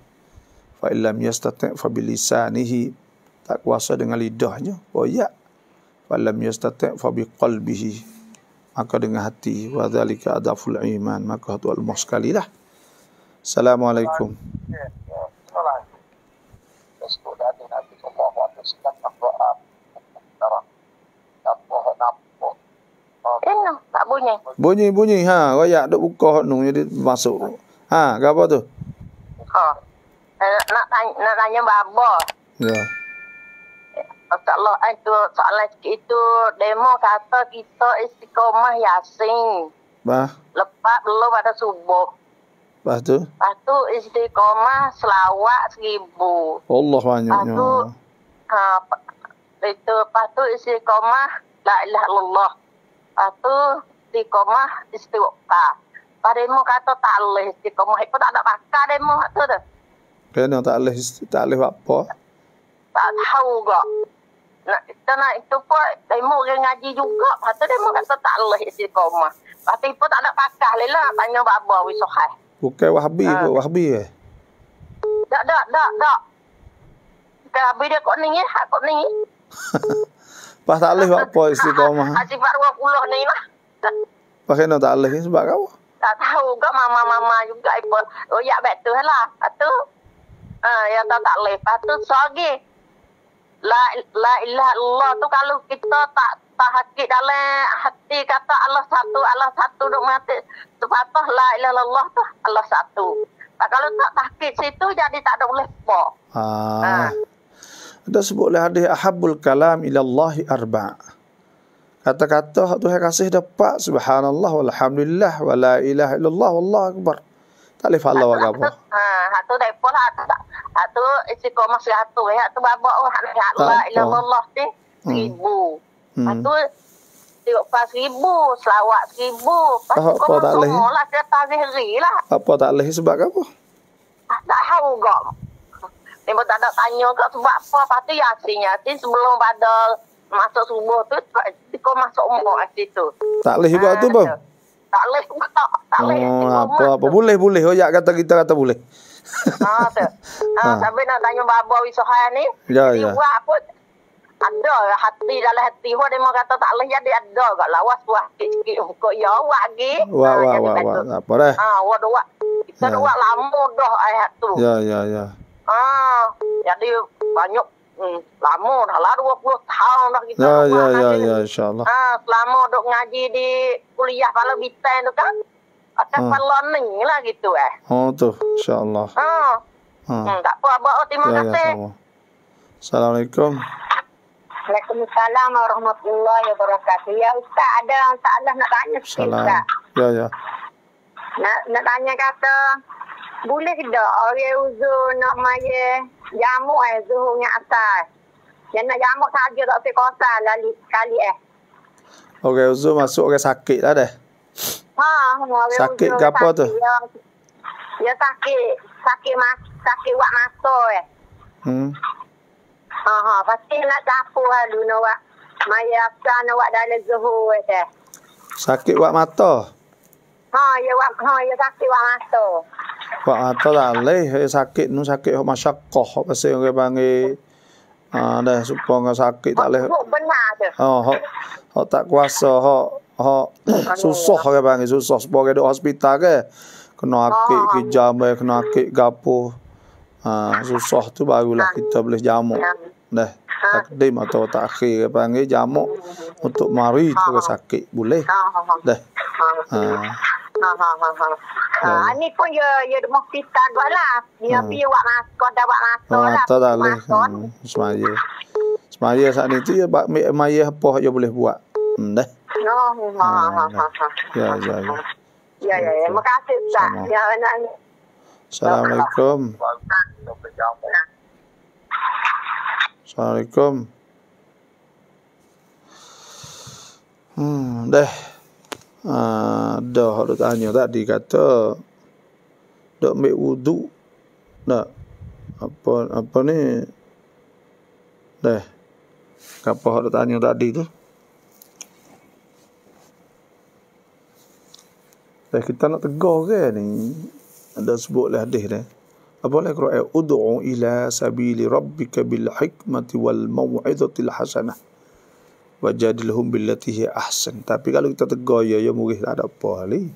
fa illam yastati fa bi lisanihi tak kuasa dengan lidahnya oh ya fa illam yastati fa bi qalbihi maka dengan hati wa zalika adaful iman maka itu al muskali lah assalamualaikum Kena, tak bunyi. Bunyi, bunyi. Ha, royak duk buka nung jadi masuk. Ha, gapo tu? Ha. Nak, tanya, nak tanya babo. Ya. Yeah. Kalau ada soalan sikit itu, demo kata kita istiqomah yasin. Bah. Lepas belum pada subuh. Ha, lepas tu? Lepas tu istiqomah selawat seribu. Allah banyak. Lepas tu, ha, itu, lepas tu istiqomah la ilah Allah. Lepas tu istiqomah istiqomah. Lepas demo kata tak boleh istiqomah. Itu tak ada bakar demo tu tu. Kenapa tak boleh istiqomah? apa? Tak tahu kok nak kita nak itu pun demo orang ngaji juga. Pastu demo kata tak leh istiqomah. Pastu ipo tak ada pakah lela tanya baba wi sohai. Bukan Wahabi, ha. Wahabi ke? Eh? dak, dak. tak, tak. Wahabi dia kok ning eh, hak kok ning. Eh? Pas tak leh apa istiqomah. Haji ha, ha, Farwa pulau ni lah. Pas kena tak leh sebab kau. Tak tahu ke mama-mama juga ipo. Oh ya betul lah. Patu. Ah, ha, uh, ya tak tak leh. Patu sogi la la ilaha illallah tu kalau kita tak tak hakik dalam hati kata Allah satu Allah satu duk mati sepatah la ilaha illallah tu Allah satu tak, kalau tak tahkik situ jadi tak ada boleh apa ah. ha. ada sebut lah hadis ahabul kalam ilallahi arba kata-kata tu kasih dapat subhanallah walhamdulillah wala ilaha illallah wallahu akbar tak boleh falau apa ha tu dai pola tak Eh. Hak tu masuk satu, ya tu babak oh, hak hak la ilah Allah tu seribu. Hak hmm. tu tengok pas seribu, selawat seribu. Pas oh, apa tak boleh? Lah, saya tarik hari lah. Apa tak boleh sebab apa? Ah, tak tahu kak. Ni pun tak nak tanya kak sebab apa. Lepas tu yasin, yasin sebelum pada masuk subuh tu, kau masuk umur kat situ. Tak boleh juga ah, tu pun? Tak boleh Tak boleh. Oh, apa, apa. Boleh, boleh. Oh, ya kata kita kata boleh. Ha, ha, ha. nak tanya babo wisohan ni. Ya, si ya. Buat pun ada lah hati dalam hati Hua dia kata tak boleh jadi ya, ada kat lawas buah sikit-sikit buka ya awak lagi wak ha, wak wak wak tak apa eh? ha, dah haa wak dah kita dah wak ya, ya. lama dah ayat tu ya ya ya haa jadi banyak hmm, lama dah lah 20 tahun dah kita ya ya ya ya insyaAllah haa selama dok ngaji di kuliah pala bintang tu kan atau hmm. pala ni lah gitu eh. Oh tu. InsyaAllah. Ha. Hmm. hmm. Tak apa. Abang oh, terima ya, ya kasih. Ya, Assalamualaikum. Waalaikumsalam warahmatullahi wabarakatuh. Ya Ustaz ada yang tak ada nak tanya sikit Salam. Ustaz. Ya, ya. Nak, nak tanya kata. Boleh tak orang uzur nak maya jamuk eh zuhurnya asal. Yang nak jamuk saja tak boleh kosan lali kali eh. Orang okay, uzur masuk orang okay, sakit lah deh. Ha, sakit ke apa tu? Ya. ya, sakit. Sakit mas, sakit wak masa eh. Hmm. Ha ha, pasti nak dapur ha lah dulu nak buat. Maya akan nak buat dalam Zuhur eh. Sakit wak mata. Ha, ya wak ha, ya sakit wak mata. Buat mata dah leh, ya, sakit nu sakit hok masyaqah hok pasal orang panggil ah dah supaya sakit tak leh. Oh, benar tu. Oh, hok hok tak kuasa hok Ha, susah ke bang, susah sebab ada hospital ah, ke. Kena akik ke jamai, kena akik gapo. Ha, susah tu barulah ah. kita boleh jamuk. Ah. Dah. Takdim atau takhir ke panggil jamuk untuk mari tu ke sakit boleh. Dah. Ha. Ha, ha, ha. Ha, ni pun ya ya di hospital gua lah. Dia hmm. pergi buat masker, dah buat masker lah. Tak dah boleh. Hmm, semaya. Semaya saat ni tu ya bak mai apa yang boleh buat. Hmm, dah. Oh, ya, ya, ya. Ya, ya, ya. Terima kasih, Ustaz. Ya, anak ya. Assalamualaikum. Assalamualaikum. Hmm, deh, Ada ah, uh, orang tanya tadi kata dok ambil wudu. Dak. Apa apa ni? Deh, Kenapa orang tanya tadi tu? Eh, kita nak tegur ke ni? Ada sebut lah hadis ni. Apa lah Quran? Udu'u ila sabili rabbika bil hikmati wal maw'idhatil hasanah. Wajadilhum billatihi ahsan. Tapi kalau kita tegur ya, ya murid lah. tak ada apa ni.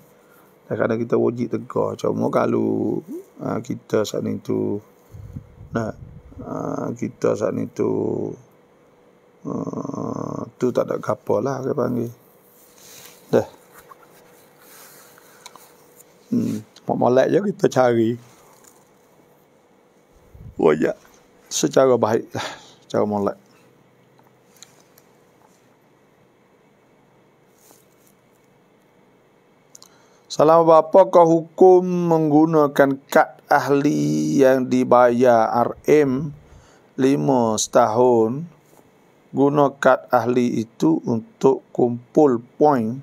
Eh, kerana kita wajib tegur. Cuma kalau uh, kita saat ni tu nak uh, kita saat ni tu uh, tu tak ada kapal lah kita panggil. Dah. Hmm. malak je kita cari. Oh ya. Secara baik lah. Secara malak. Salam bapa ke hukum menggunakan kad ahli yang dibayar RM 5 setahun guna kad ahli itu untuk kumpul point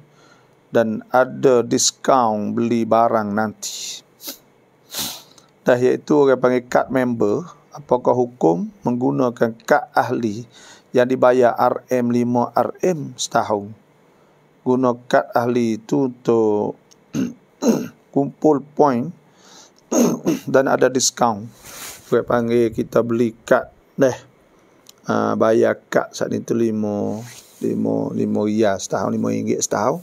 dan ada diskaun beli barang nanti. Dah iaitu orang panggil kad member, apakah hukum menggunakan kad ahli yang dibayar RM5 RM setahun? Guna kad ahli itu untuk kumpul poin dan ada diskaun. Kita panggil kita beli kad Dah Uh, bayar kad saat itu lima lima lima ya setahun lima ringgit setahun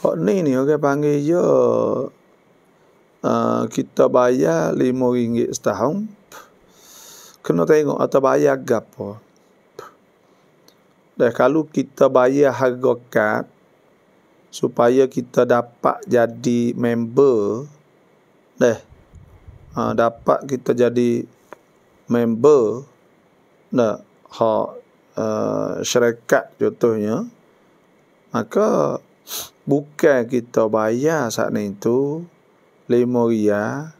Oh ni ni orang okay, panggil je uh, kita bayar lima ringgit setahun. Kena tengok atau bayar gapo. Dah kalau kita bayar harga kad supaya kita dapat jadi member Dah uh, eh, dapat kita jadi member nah ha uh, eh, syarikat contohnya maka bukan kita bayar saat ni itu lima ria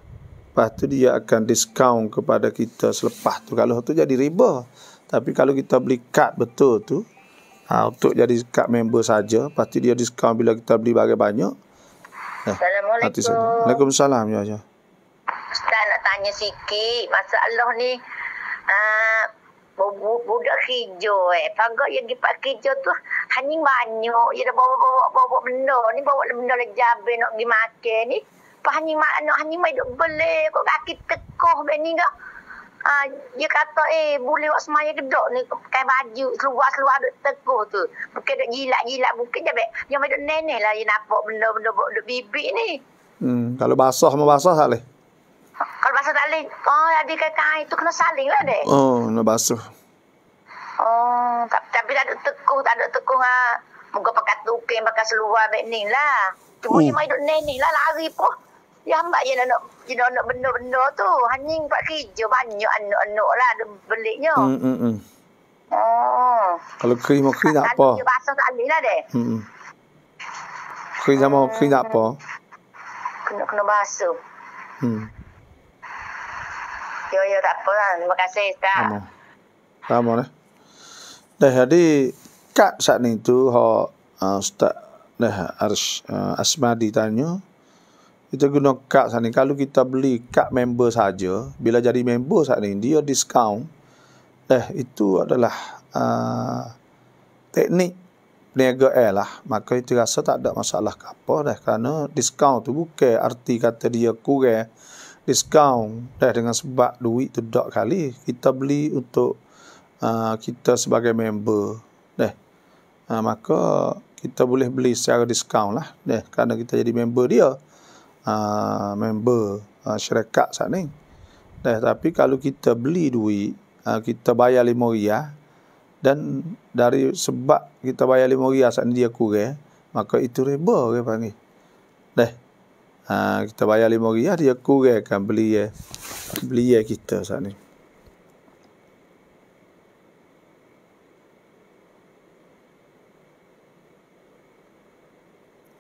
lepas tu dia akan diskaun kepada kita selepas tu kalau tu jadi riba tapi kalau kita beli kad betul tu ha, untuk jadi kad member saja lepas tu dia diskaun bila kita beli barang banyak eh, Assalamualaikum Waalaikumsalam ya, ya. Ustaz nak tanya sikit masalah ni uh, budak hijau eh. Pagak yang gipak hijau tu hanya banyak. Dia dah bawa-bawa bawa benda ni. Bawa benda lah jabe nak pergi makan ni. Apa hanya makna, hanya main duk beli. Kok kaki tekoh ben ni kak. Uh, ah, dia kata eh boleh buat semaya gedok ni pakai baju seluar-seluar duk tekoh tu. Bukan duk jilat-jilat bukan je. Dia main duk nenek lah dia nampak benda-benda duk bibik ni. Hmm, kalau basah mah basah tak boleh? Kalau basuh tak boleh. Oh, ada kakak itu kena saling lah, deh. Oh, nak basuh. Oh, tapi tak ada tekuh, tak ada tekuh lah. Ha. Moga pakai tukin, pakai seluar, baik ni lah. Cuma uh. Oh. ni mai duduk nenek lah, lari pun. Ya ambak je nak je nak benda-benda tu. Hanying buat kerja banyak anak-anak lah ada beliknya. Hmm hmm hmm. Oh. Kalau kerja mau kerja apa? Kalau basah tak alih lah deh. Hmm. Kerja mau kerja apa? Kena kena basuh. Hmm yo yo tak apa lah. Terima kasih Ustaz. Sama. Sama lah. Eh. Dah jadi kak saat ni tu ho uh, ah, Ustaz dah harus asma ah, Asmadi tanya kita guna kad sana. Kalau kita beli kak member saja, bila jadi member saat ini, dia discount. Eh, itu adalah uh, teknik niaga lah. Maka itu rasa tak ada masalah apa dah. Kerana discount tu bukan arti kata dia kurang diskaun dah dengan sebab duit tu dok kali kita beli untuk uh, kita sebagai member deh uh, maka kita boleh beli secara diskaun lah deh kerana kita jadi member dia uh, member uh, syarikat saat ni deh tapi kalau kita beli duit uh, kita bayar lima riyal dan dari sebab kita bayar lima riyal saat ni dia kurang maka itu reba dia panggil deh Ha, kita bayar lima Ya, dia kurangkan beli ya beli ya kita saat ni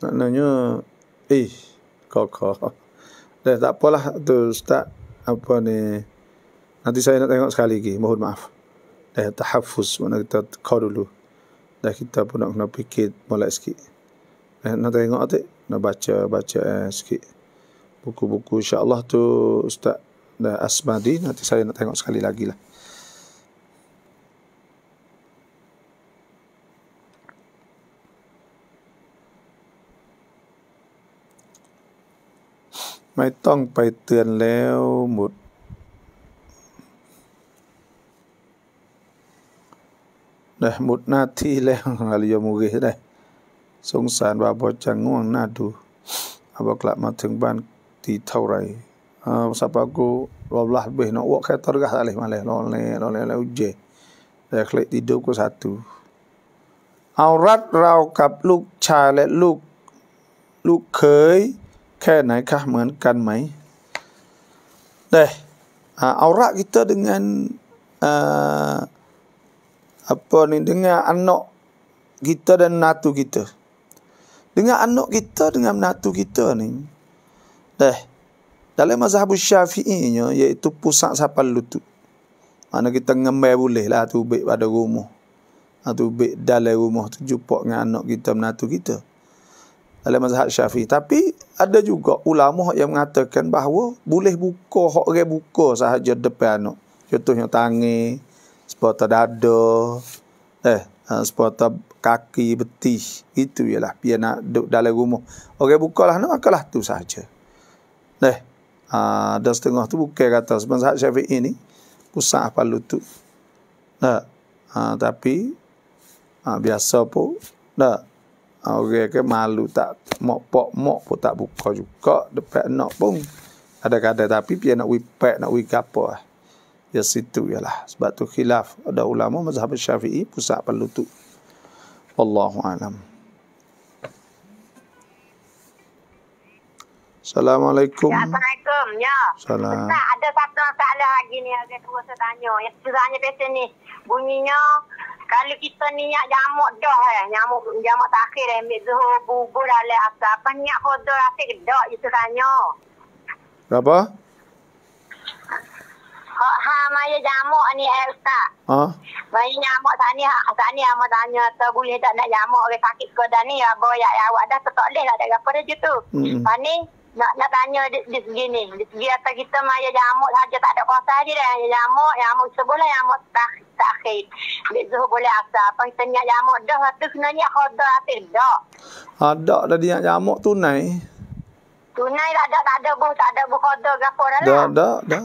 maknanya eh kau. dah eh, tak apalah tu ustaz apa ni nanti saya nak tengok sekali lagi mohon maaf dah tahaffuz mana kita kau dulu dah kita pun nak kena fikir mulai sikit dah nak tengok tak nak baca baca eh, sikit buku-buku insya-Allah tu Ustaz dan Asmadi nanti saya nak tengok sekali lagi lah. ไม่ต้องไปเตือนแล้วหมดนะหมดหน้าที่แล้วอะไรยมุกิได้ สงสารว่าบ่จังง่วงหน้าดูเอาบ่กลับมาถึงบ้านตีเท่าไหร่อ่าสปากูรอบลาเบนอวกแค่ตรกะอะไรมาเลยรอเลยรอเลยแล้วเจแต่คลิดีดูก็สัตว์เอารัดเรากับลูกชายและลูกลูกเขยแค่ไหนคะเหมือนกันไหมเด้เอารักกิตดึงเงินอ่าอะไรนี่ดึงเงินอันนอกิตดันนาตูกิต dengan anak kita dengan menantu kita ni dah dalam mazhab syafi'i nya iaitu pusat sapal lutut mana kita ngembai boleh lah tu baik pada rumah atau ha, baik dalam rumah tu jumpa dengan anak kita menantu kita dalam mazhab syafi'i tapi ada juga ulama yang mengatakan bahawa boleh buka hak orang buka sahaja depan anak contohnya tangan sepotong dada eh sepotong kaki betis. Itu ialah dia nak duduk dalam rumah. Orang bukalah nak makalah tu saja. Dah. Ha, dan setengah tu bukan kata sebab sahabat Syafi'i ni kusah apa lutut. Dah. Ha, tapi ha, biasa pun Nah, Ha, orang ke malu tak mok pok mok pun tak buka juga depan nak pun ada kadang tapi dia nak wipak nak wikapo lah. ya situ ialah sebab tu khilaf ada ulama mazhab syafi'i pusat pelutut والله أعلم Assalamualaikum. Ya, Assalamualaikum. Ya. Salam. Ustaz, ada satu soalan lagi ni yang saya terus tanya. Yang sebenarnya pesan ni. Bunyinya, kalau kita niat jamuk dah eh. Jamuk, jamuk takhir eh. Ambil zuhur, bubur, alai asal. Apa niat khudur asyik dah? Itu tanya. Apa? maya jamak ni Elsa. Ha. Maya jamak tani tani ama tanya tu boleh tak nak jamak ke sakit ke dah ni apa ya awak dah tak boleh lah dah apa dah gitu. Hmm. Pani nak nak tanya di, di segi ni. Di segi atas kita maya jamak saja tak ada kuasa dia dah jamak jamak sebulan jamak tak tak takhir. Bila Zuhur boleh asal. Apa kita nak jamak dah tu sebenarnya khodoh hati dah. Ada dah dia jamak tunai. Tunai tak ada, tak ada buh, tak ada buh kodoh ke apa dah lah. Dah, dah, dah.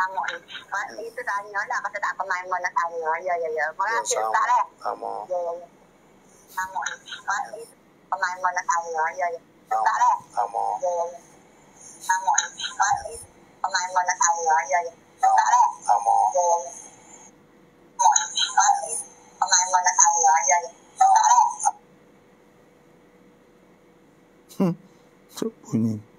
nhớ là Namun, itu tanya lah masa tak pemain mana tanya. Ya ya ya. Mana sih tak leh? Sama. Ya ya ya. Namun, itu pemain mana tanya. Ya ya. Tak leh? Sama. Ya ya ya. Namun, itu pemain nhớ tanya. Ya ya. Tak leh? Sama. Ya ya ya. Namun, pemain mana nhớ Ya ya. Tak leh? Hmm. Bunyi.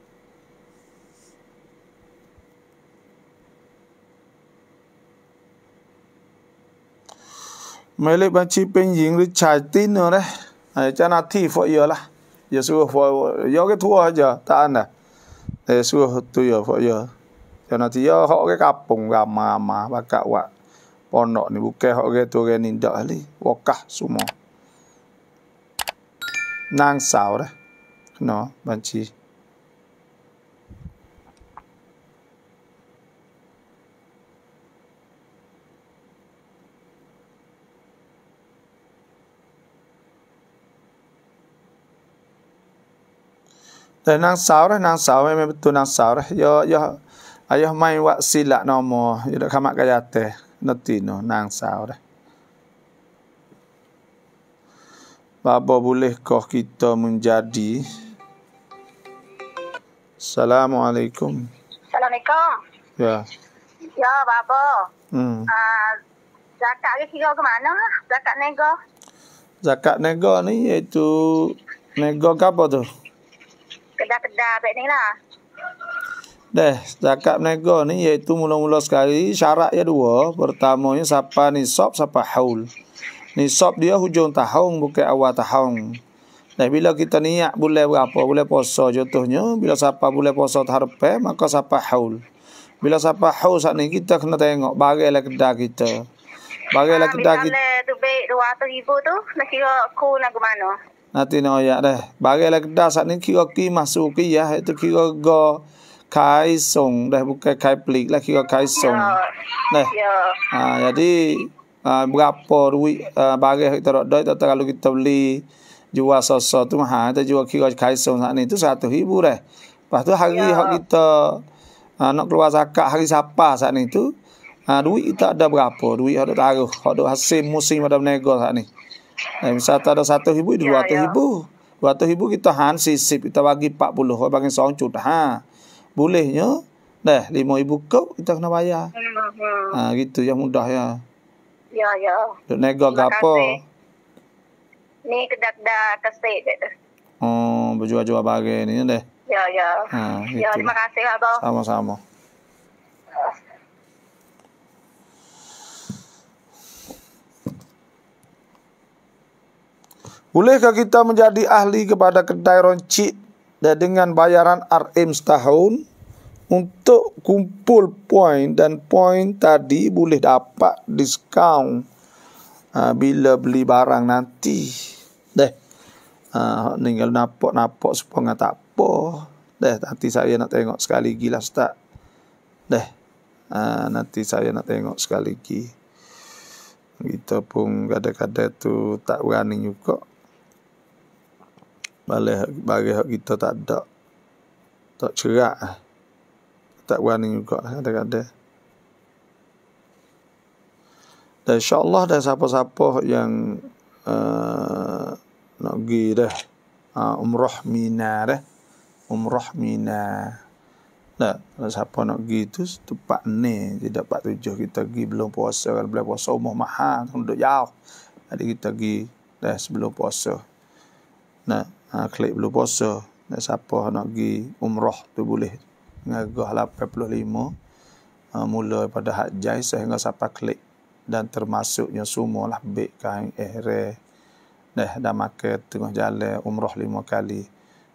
mấy lệ bạn chỉ bên dính đi chạy tin nữa đấy à, cha nát thì phải giờ là giờ xưa phải do cái thua giờ ta ăn này để xưa tôi giờ phải giờ cho nên thì giờ họ cái cặp bùng gà mà mà bà cả ạ bọn nọ này bục kê họ cái tôi cái nín đỡ đi bỏ cả sumo mò nang xào đấy nó bạn chỉ Dan nang sawrah, nang sawrah, memang betul nang sawrah. Yo, yo, ayo main wak silak nomo, yo dah kamak kaya teh, nanti no, nang sawrah. Bapa boleh kau kita menjadi. Assalamualaikum. Assalamualaikum. Ya. Ya, Bapa. Hmm. Uh, zakat ni kira ke mana? Zakat nego. Zakat nego ni iaitu nego ke apa tu? Kedah-kedah, baik ni lah. Dah, cakap nego ni iaitu mula-mula sekali syarat ya dua. Pertamanya siapa ni sop, siapa haul. Ni sop dia hujung tahun bukan awal tahun. Dah bila kita niat boleh berapa, boleh puasa contohnya, bila siapa boleh puasa tarpe, maka siapa haul. Bila siapa haul saat ni kita kena tengok barang kedai kita. Barang ah, kedai kita. Ha, tu baik 200 ribu tu, nak kira aku nak ke mana? nanti nak ayak dah. Bagi lah saat ni kira ki masuk ki ya. Itu kira go kai song dah bukan kai pelik lah kira kai song. Ya. Ya. Ha, jadi uh, berapa duit uh, ha, bagi kita rok doi tak terlalu kita beli jual sosok tu mahal. Kita jual kira kai song saat ni tu satu ribu dah. Lepas tu hari ya. kita uh, nak keluar zakat hari siapa saat ni tu. Uh, duit kita ada berapa? Duit ada taruh. Kalau ada hasil musim pada menegur saat ni. Nah, misal ada satu ribu, ya, dua ratus ya. ribu. Dua ratus ribu kita han sisip, kita bagi empat puluh. Kalau bagi seorang cuta, ha. Bolehnya, dah lima ribu kau kita kena bayar. Hmm, hmm, hmm. Ha, gitu yang mudah ya. Ya, ya. Duk nego ke apa? Ni kedak-dak kesek Oh, berjual-jual bagi ini ya, deh. Ya, ya. Ha, gitu. Ya, terima kasih, Abang. Sama-sama. Uh. Bolehkah kita menjadi ahli kepada kedai roncik dan dengan bayaran RM setahun? Untuk kumpul poin dan poin tadi boleh dapat diskaun uh, bila beli barang nanti. Deh, uh, tinggal napok-napok supaya tak apa. Deh, nanti saya nak tengok sekali lagi lah Ustaz. Deh, uh, nanti saya nak tengok sekali lagi. Kita pun kadang-kadang tu tak berani juga balai bagi hak kita tak ada tak cerak eh. tak berani juga eh, kata-kata dan insyaAllah dan siapa sapa yang uh, nak pergi dah uh, umrah mina dah umrah mina tak, kalau siapa nak pergi tu tempat ni, tidak dapat tujuh kita pergi belum puasa, kalau belum puasa umur mahal, duduk jauh jadi kita pergi dah sebelum puasa nah ha, klik belum puasa dan siapa nak pergi umrah tu boleh ngagah 85 lah ha, mula pada hak jai sehingga lah siapa klik dan termasuknya semua lah baik kain ehre dah dah makan tengah jalan umrah lima kali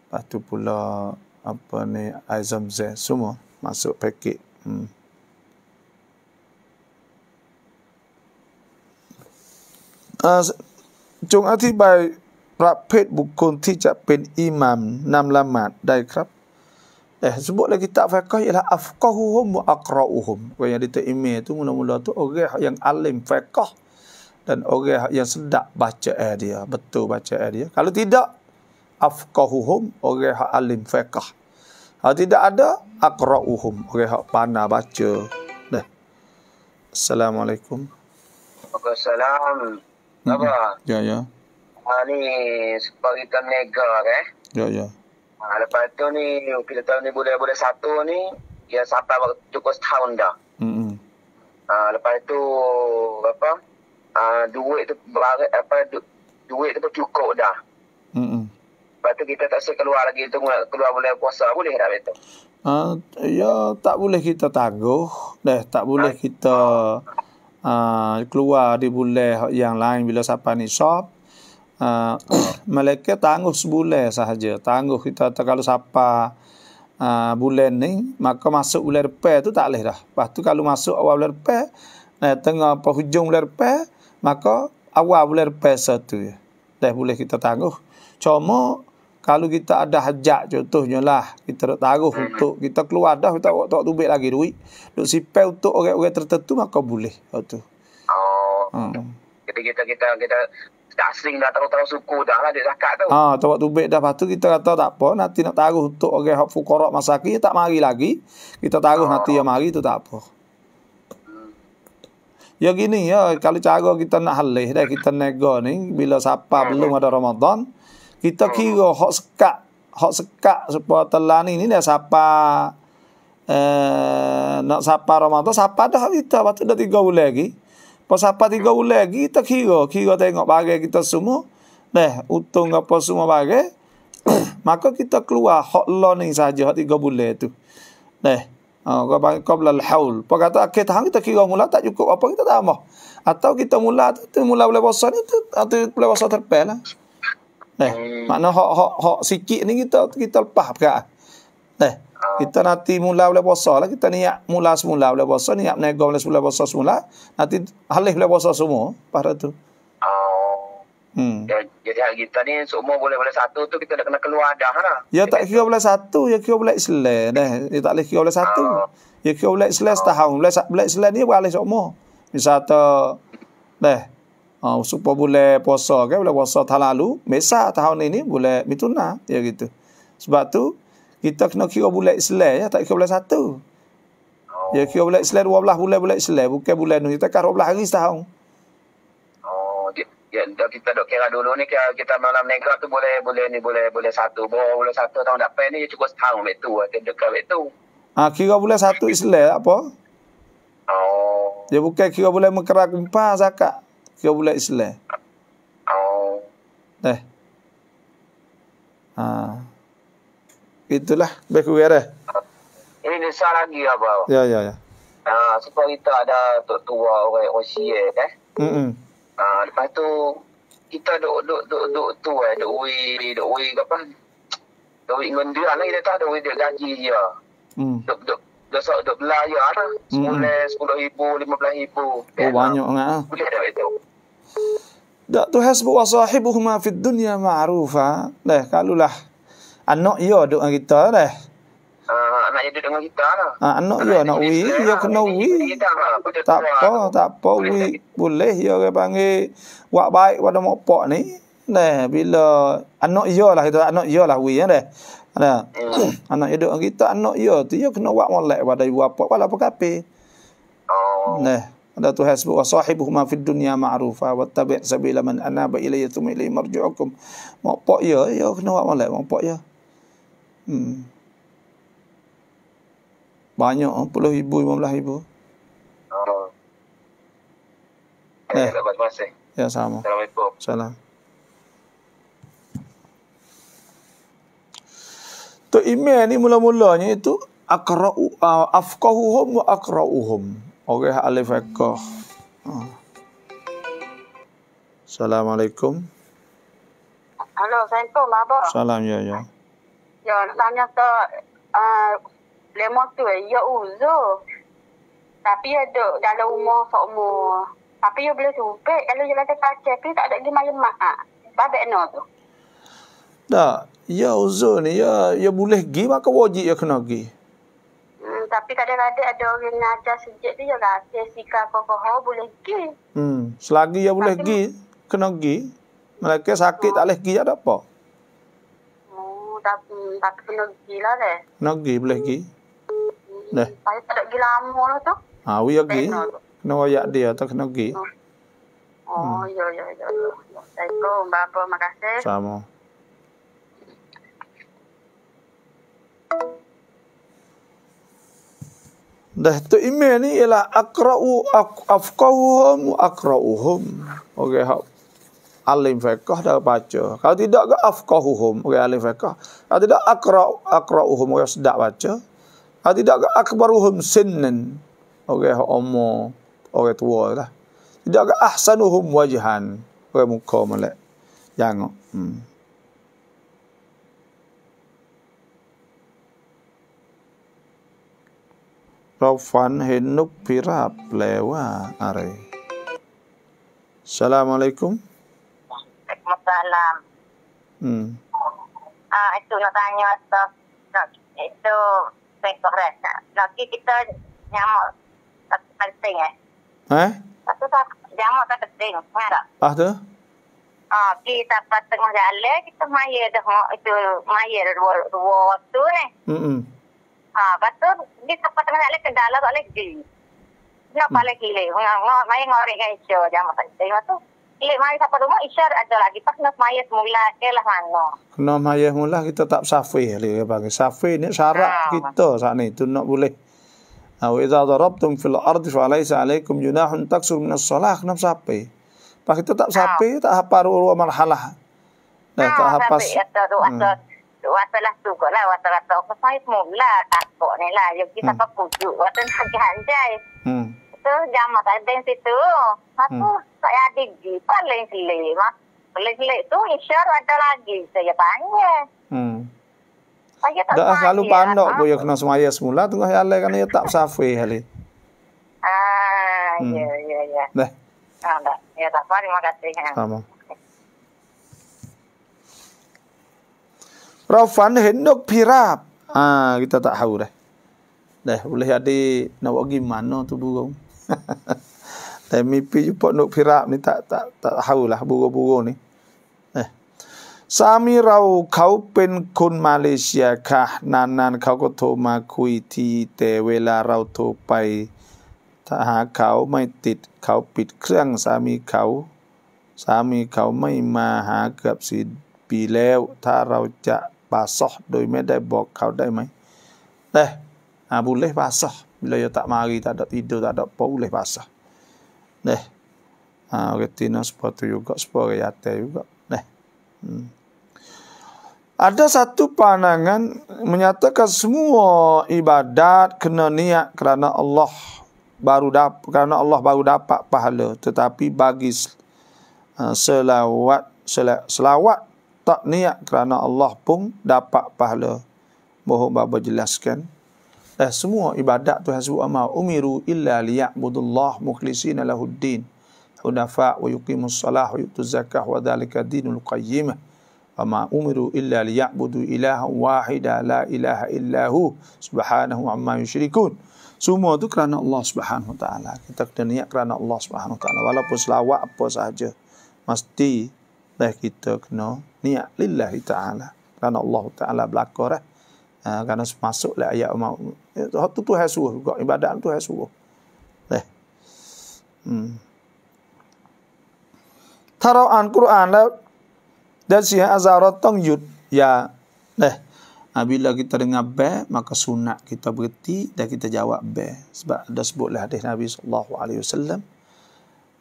lepas tu pula apa ni Aizam zah semua masuk paket hmm. Uh, ha, chung atibai ประเภทบุคคลที่จะเป็นอิหมัมนำละหมาดได้ครับเอ๊ะสมมุติในกิตาฟะกะอิลาอัฟกะฮุฮุมอักรอฮุมก็อย่างดิตะอิเมตุมุลมุลาตุโอเกะยังอัลลิมฟะกะดันโอเกะยังสดะบาจะเอดีบัตุบาจะเอดีคัลลุติดะอัฟกะฮุฮุมโอเกะอัลลิมฟะกะถ้าติดะอะดะอักรอฮุมโอเกะปานะบาจะเดะอัสสลามุอะลัยกุมวะกะสสลามบาบายายา uh, ni sebab kita nega kan. Eh. Ya, ya. Uh, lepas tu ni, kita tahu ni budak-budak satu ni, dia sampai waktu cukup setahun dah. Hmm. Uh, lepas tu, apa, uh, duit tu berharap, apa, du, duit tu pun cukup dah. Hmm. Lepas tu kita tak suka keluar lagi, tu keluar boleh puasa, boleh tak betul? Uh, ya, tak boleh kita tangguh. Deh, tak boleh kita uh, keluar di bulan yang lain bila siapa ni shop. Ah, mereka tangguh sebulan sahaja. Tangguh kita kalau siapa uh, ah, bulan ni, maka masuk bulan depan tu tak boleh dah. Lepas tu kalau masuk awal bulan depan, eh, tengah hujung bulan depan, maka awal bulan depan satu Dah boleh kita tangguh. Cuma kalau kita ada hajat contohnya lah kita nak taruh untuk kita keluar dah kita tak tak lagi duit duk sipai untuk orang-orang tertentu maka boleh tu oh hmm. jadi kita kita kita dah sering dah tahu-tahu suku dah lah dia zakat tu. ah tawak tubik dah. Lepas tu kita kata tak apa. Nanti nak taruh untuk orang okay, fukorak masaki. Tak mari lagi. Kita taruh ha. nanti yang mari tu tak apa. Hmm. Ya gini ya, kalau cara kita nak halih dah kita nego ni bila siapa hmm. belum ada Ramadan, kita hmm. kira hak sekak, hak sekak supaya telan ini dah siapa eh nak siapa Ramadan, siapa dah kita waktu dah 3 bulan lagi. Pas apa tiga ulah kita kigo, kigo tengok bagai kita semua. Dah, untung apa semua bagai. Maka kita keluar hak Allah ni saja hak tiga bulan tu. Dah. Ha, kau bagi qabla al-haul. Pak kata akhir tahun kita kira mula tak cukup apa kita dah mah. Atau kita mula tu, tu mula boleh puasa ni tu atau ah, boleh puasa terpel lah. Dah. Hmm. Makna hak hak sikit ni kita kita lepas perkara. Dah. Ah. Kita nanti mula boleh puasa lah. Kita niat mula semula boleh puasa. Niat menego boleh semula puasa semula. Nanti halih boleh puasa semua. Pada tu. Oh. Hmm. Ya, jadi hari kita ni semua boleh boleh satu tu kita dah kena keluar dah lah. Ya tak kira boleh satu, ya kira boleh Islam dah. Ya tak boleh kira boleh satu. Ah. Ya kira boleh Islam setahun, boleh boleh Islam ni boleh semua. Misal tu dah. Eh, ah supaya boleh puasa ke boleh puasa tahun lalu, mesa tahun ini boleh mituna ya gitu. Sebab tu kita kena kira bulat Islam ya, tak kira bulat satu. Oh. Ya kira bulat Islam 12 bulat bulat Islam, bukan bulat ni. Kita kan 12 hari setahun. Oh, ya, kita dok kira dulu ni kita kita malam nega tu boleh boleh ni boleh boleh satu. Boleh bulat satu tahun dak ni cukup setahun betul. tu, dekat mek Ah kira boleh satu Islam apa? Oh. Dia bukan kira boleh mekerak kumpah zakat. Kira boleh Islam. Oh. Eh. Ah itulah lebih kurang dah. Ini nisa lagi apa? Ya, ya, ya. Ha, sebab kita ada tok tua orang Rusia kan. Eh. Hmm. Ha, ah, lepas tu kita duk duk duk duk tu eh, duk wei, duk wei apa? Duk wei ngundi anak kita tak ada wei gaji dia. Hmm. Duk duk dosok duk belah ya ada. Mulai sepuluh ribu, lima belah ribu. Oh, banyak ngah. Ah. Boleh dah itu. Dak tu hasbu wa sahibuhuma fid dunya ma'rufa. Lah, kalulah anak ya duduk dengan kita lah. Uh, anak dia duduk dengan kita lah. Uh, anak lah, dia nak wi, dia kena wi. Tak apa, tak apa wi. Boleh dia orang panggil wak baik pada mak ni. Nah, bila anak dia lah kita anak dia lah wi ya deh. Ada. Hmm. Anak dia duduk dengan kita, anak dia tu dia kena wak molek pada ibu bapa pada apa kape. Oh. Nah. Ada tu hasbuh sahibuhuma fid dunya ma'rufa wattabi' sabila man anaba ilayya tum ilay marji'ukum. Mak pak ya, ya kena wak molek mak pak ya. Hmm. Banyak, oh, puluh ribu, lima belah ribu. Oh. Eh. Ya, sama. Assalamualaikum. Salam. Tu email ni mula-mulanya itu akra'u uh, afqahuhum wa akra'uhum. Okey, alif akah. Ah. Assalamualaikum. Halo, Assalamualaikum. Salam, ya, ya. Ah. Ya, nak tanya ke uh, lemo tu eh, ya uzo. Tapi ada ya, dalam umur hmm. sok umur. Tapi ya boleh tupik kalau ya lagi pakai tapi tak ada gimana mak. Ah. Babek no tu. Tak. Ya uzo ni ya ya boleh gi maka wajib ya kena gi. Hmm, tapi kadang-kadang ada orang ngajar sejak tu ya rasa sikap kokoh boleh gi. Hmm, selagi ya boleh tapi, gi kena gi. Mereka sakit tak hmm. boleh pergi, tak apa? tapi kena pergi lah deh. Nak pergi boleh pergi. Hmm. Deh. Saya tak pergi lama lah tu. Ha, we pergi. Kena wayak dia tak kena pergi. Hmm. Oh, hmm. ya, ya, ya. ya. Assalamualaikum, Bapak. Terima makasih. Sama. Dah tu email ni ialah akrau afkahum akrauhum. Okey, hop alim fiqh dah baca. Kalau tidak ke afqahuhum orang alim fiqh. Kalau tidak akra akrauhum orang sedak baca. Kalau tidak ke akbaruhum sinnan orang umur orang tua lah. Tidak ke ahsanuhum wajhan orang muka melek. Jangan. Hmm. Rofan hinuk pirap lewa are. Assalamualaikum. Waalaikumsalam. Hmm. Ah, itu nak tanya atas nak itu sektor rest. Nak kita nyamuk tak penting eh. Eh? Satu tak nyamuk tak penting, ingat Ah tu. Ah, kita pas tengah jalan kita maya dah itu maya dua dua waktu ni. Hmm. Ah, lepas tu dia sempat tengah jalan kendala tak hmm. lagi. Nak balik hilang. Ngah, ngah, mai ngah, ngah, ngah, ngah, penting ngah, Ilik mai siapa rumah isyar lagi pas kena semaya semula ke lah mana. Kena semaya semula kita tak safi ahli ya bagi. Safi ni syarat ha. kita saat ni tu nak boleh. Awa ah, idza darabtum fil ardi fa alaysa alaikum junahun taksur min as-salah safi. Pak kita tak ah. safi ha. tak apa ruwa marhalah. Nah, tak apa. Ya, tu, hmm. lah, wasalah tu. Kau saya semula takut ni lah. Yang kita hmm. pakai kujuk, wasalah kehanjai tu jamak tak hmm. ada situ. Aku hmm. tak ada gigi paling kan, selek. Paling selek tu insyar ada lagi saya panggil. Hmm. Saya tak Dah selalu pandok pun yang kena semaya semula tu lah yang kan dia ya tak safi hal Ah, hmm. ya, ya, ya. Ah, dah. Ya, tak apa. Terima kasih. Ya. Sama. Rafan hendok pirap. Ah, kita tak tahu dah. Dah boleh ada nak buat gimana tu burung. แต่มีปีพ j ุ m p a n ิราบนี่ ni tak tak tak บูโก l a h b u r u สามีเราเขาเป็นคนมาเลเซียค่ะนานๆเขาก็โทรมาคุยที แต่เวลาเราโทรไป ถ้าหาเขาไม่ติดเขาปิดเครื่องสามีเขา สามีเขาไม่มาหาเกือบสิปีแล้ว ถ้าเราจะปาซอโดยไม่ได้บอกเขาได้ไหมเด้อาบุเลปาซอ bila dia tak mari tak ada tidur tak ada apa boleh basah neh ha retina seperti juga seperti hati juga neh hmm. ada satu pandangan menyatakan semua ibadat kena niat kerana Allah baru dapat kerana Allah baru dapat pahala tetapi bagi ha, selawat selawat tak niat kerana Allah pun dapat pahala mohon bapa jelaskan eh, semua ibadat Tuhan sebut ama umiru illa liya'budullah mukhlisina lahuddin hunafa wa yuqimus salah wa yutuz zakah wa dhalika dinul qayyim ama umiru illa liya'budu ilaha wahida la ilaha illahu subhanahu amma yushrikun semua tu kerana Allah Subhanahu Wa Taala. Kita kena niat kerana Allah Subhanahu Wa Taala. Walaupun selawat apa sahaja, mesti dah eh, kita kena niat lillahi taala. Kerana Allah Taala belakang. Eh? kerana masuk lah ayat umat itu tu hai suruh juga ibadat tu hai suruh leh hmm ถ้าเราอ่านกุรอานแล้วดัชีฮะอาซาเราต้องหยุดอย่าเนี่ยอับิลลาคิตาดงับเบ้มักสุนัขคิตาบริติและคิตาจาวับเบ้สบะดัสบุลฮะดีนบีสุลลัลลอฮุอะลัยฮิสซาลลัม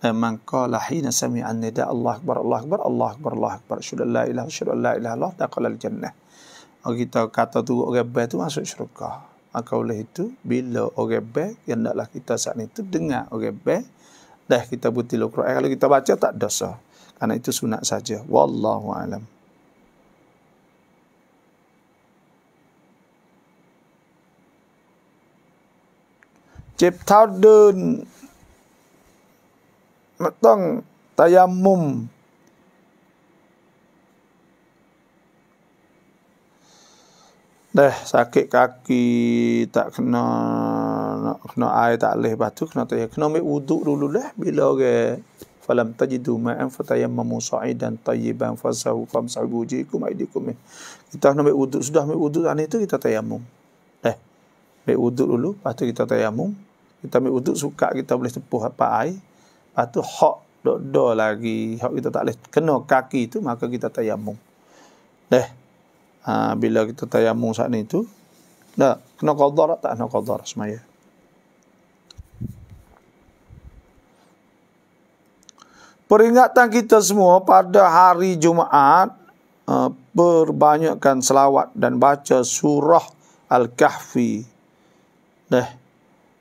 แมนกาลฮีนะซามีอันนิดะอัลลอฮ์อักบาร์อัลลอฮ์อักบาร์อัลลอฮ์อักบาร์ชุดอัลลอฮ์อิลลัฮ์ชุดอัลลอฮ์อิลลัฮ์ลอฮ์ตะกอลัลจันนะห์ Oh kita kata tu orang baik tu masuk syurga. Maka oleh itu, bila orang baik, yang naklah kita saat itu dengar orang baik, dah kita putih lo Quran. Kalau kita baca tak dosa. Karena itu sunat saja. Wallahu a'lam. Cip dun, Matang tayamum Dah sakit kaki, tak kena nak kena air tak leh batu kena tayam. Kena ambil wuduk dulu dah bila orang falam tajidu ma'an fa tayammamu sa'idan tayyiban fa sawu fa masahu jikum aidikum. Kita kena ambil wuduk sudah ambil wuduk tadi tu kita tayammum. Dah. Ambil wuduk dulu, lepas tu kita tayammum. Kita ambil wuduk suka kita boleh tepuh apa air. Lepas tu hak dok do lagi, hak kita tak leh kena kaki tu maka kita tayammum. Dah ha, bila kita tayamum saat ni tu dah kena qadar tak kena qadar semaya peringatan kita semua pada hari Jumaat eh, perbanyakkan selawat dan baca surah Al-Kahfi dah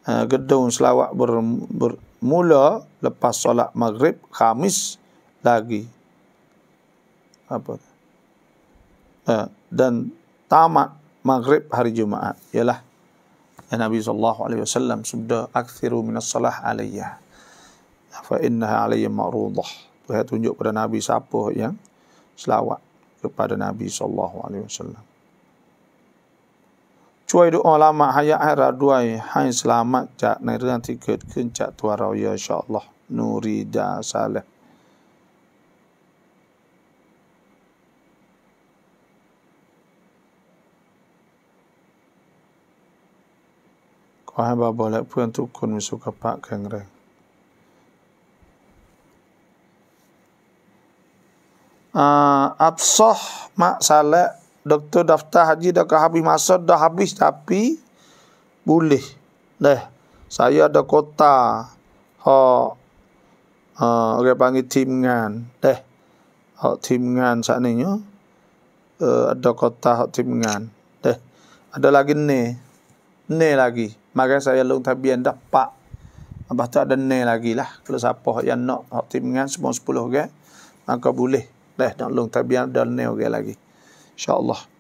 eh, gedung selawat bermula lepas solat maghrib Khamis lagi apa Uh, dan tamat maghrib hari Jumaat ialah ya Nabi sallallahu alaihi wasallam sudah akthiru minas salah alayya fa innaha alayya ma'rudah saya tunjuk kepada Nabi siapa yang selawat kepada Nabi sallallahu alaihi wasallam Cuai doa lama hayat akhirat duai Hai selamat cak Nairan tiga kencak tuara Ya insyaAllah Nurida salih ขอให้บาบอลและเพื่อนทุกคนมีสุขภาพแข็งแรงอับซอมะซาเลดอกเตอร์ดัฟตาฮจิดะกะฮับิมาซอดะฮับิสตาปีบุลิเด lah. kan, ah, saya ada kota ha uh, orang panggil tim ngan deh ha tim ngan sak ni nyo uh, eh, ada kota ha tim ngan deh ada lagi ni ni lagi Maka saya lung tabian dapat. Abah tu ada ni lagi lah. Kalau siapa yang nak hak tim dengan semua sepuluh orang. Maka boleh. Dah nak lung tabian ada ni orang lagi. InsyaAllah.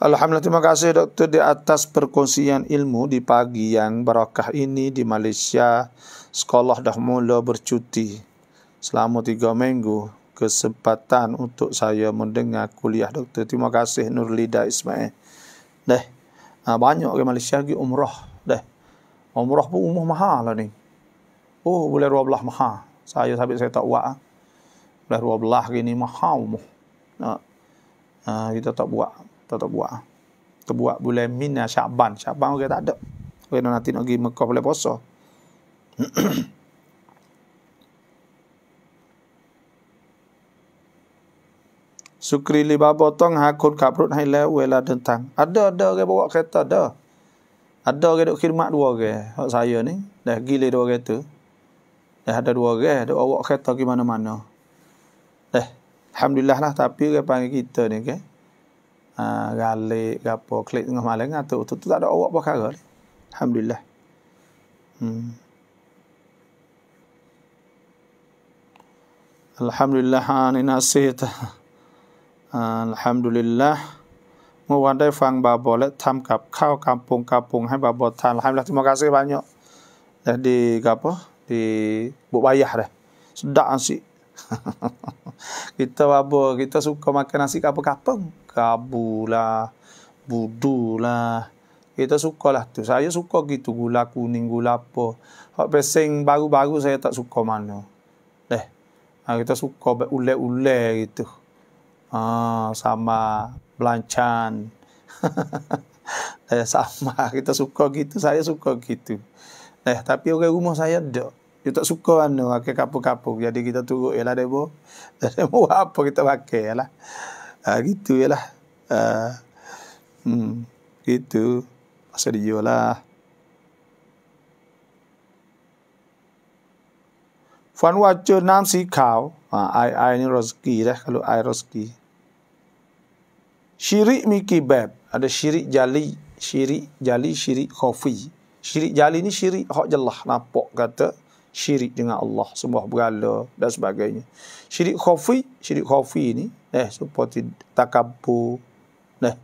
Alhamdulillah terima kasih doktor di atas perkongsian ilmu di pagi yang barakah ini di Malaysia. Sekolah dah mula bercuti selama tiga minggu. Kesempatan untuk saya mendengar kuliah doktor. Terima kasih Nurlida Ismail. Dah. Ha, banyak orang Malaysia pergi umrah. Dah. Umrah pun umrah mahal lah ni. Oh, boleh ruah belah mahal. Saya sabit saya tak buat. Ah. Boleh ruah belah gini mahal umrah. Ha. kita tak buat. Kita tak buat. Ah. Kita buat boleh minah syaban. Syaban orang tak ada. Orang nanti nak pergi Mekah boleh posa. Sukri li babo tong hakun kaprut hai le wela tentang. Ada ada orang bawa kereta ada. Ada orang duk khidmat dua orang. Hak saya ni dah gile dua orang tu. Dah ada dua orang duk bawa kereta ke mana-mana. Eh, alhamdulillah lah tapi orang panggil kita ni ah, ke. Okay? Ah gale gapo klik tengah malam ngatu tu, tu tak ada awak perkara ni. Alhamdulillah. Hmm. Alhamdulillah ani ha, nasihat. Alhamdulillah, fang tham hai bo Dah di di nasi. kita babo kita suka makan nasi kapo kapeng kabula, budula. kita suka lah tu saya suka gitu gula kuning gula apa hak peseng baru-baru saya tak suka mana deh ha, kita suka ule-ule gitu Ah, sama belancan. eh, sama kita suka gitu, saya suka gitu. Eh, tapi orang rumah saya dak. Dia tak suka anu pakai kapuk-kapuk. Jadi kita tunggu, ya lah debo. Jadi apa kita pakai lah. ah gitu ya lah. hmm, gitu. Masa dia lah. Fuan wajah nam si kau. ah ai ai ni rezeki dah. Kalau ai rezeki. Syirik miki bab. Ada syirik jali. Syirik jali, syirik khafi. Syirik jali ni syirik hak jelah. Nampak kata syirik dengan Allah. Semua berala dan sebagainya. Syirik khafi. Syirik khafi ni. Eh, seperti takabur. Eh,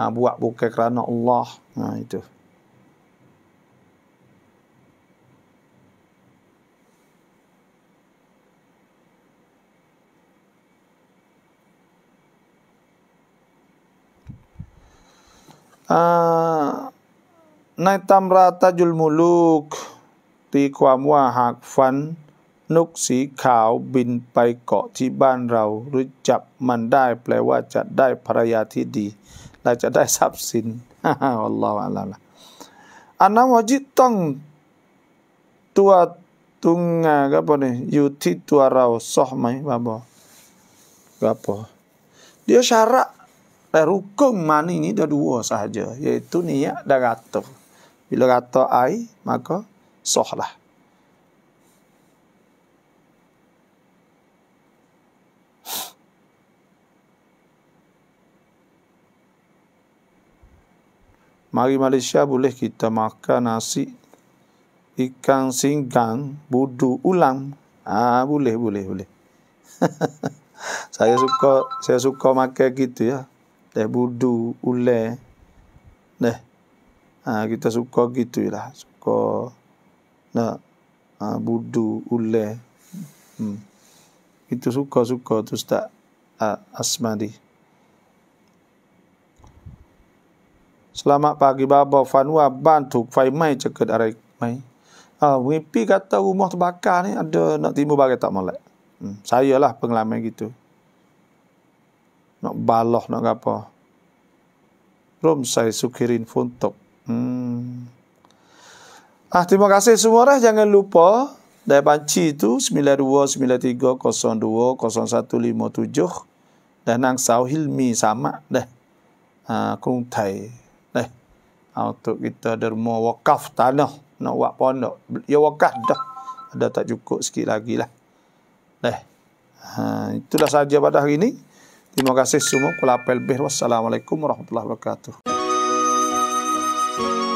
ha, buat bukan kerana Allah. Ha, itu. ในตำราตาจุลมูลูกตีความว่าหากฝันนกสีขาวบินไปเกาะที่บ้านเราหรือจับมันได้ แปลว่าจะได้ภรรยาที่ดีและจะได้ทรัพย์สินอัลลอฮฺอัลลอฮฺอันนั้นวจิตต้องตัวตุงงา็พับี่อยู่ที่ตัวเราซอไหมบ้าบอก็พับเดี๋ยวชาระ Eh, rukun mani ni ada dua sahaja. Iaitu niat dan rata. Bila rata air, maka sohlah. Mari Malaysia boleh kita makan nasi ikan singgang, budu, ulam. Ah boleh boleh boleh. saya suka saya suka makan gitu ya teh budu, ule. Nah. Ha, kita suka gitu lah. Suka nak ha, budu, ule. Hmm. Itu suka-suka tu tak ha, Asmadi. Selamat pagi Baba Fanua bantu fai mai cekat arai mai. Ah, ha, mimpi kata rumah terbakar ni ada nak timbul barang tak molek. Hmm, sayalah pengalaman gitu nak baloh nak apa. Rum saya sukirin pun Hmm. Ah, terima kasih semua dah. Jangan lupa dari panci itu 92930257 dan nang sau hilmi sama dah. Ah, kung thai dah. Ah, untuk kita derma wakaf tanah nak buat pondok. Ya wakaf dah. Ada tak cukup sikit lagi lah. Dah. Ha, itulah sahaja pada hari ini. Terima kasih semua. Kulapel bih. Wassalamualaikum warahmatullahi wabarakatuh.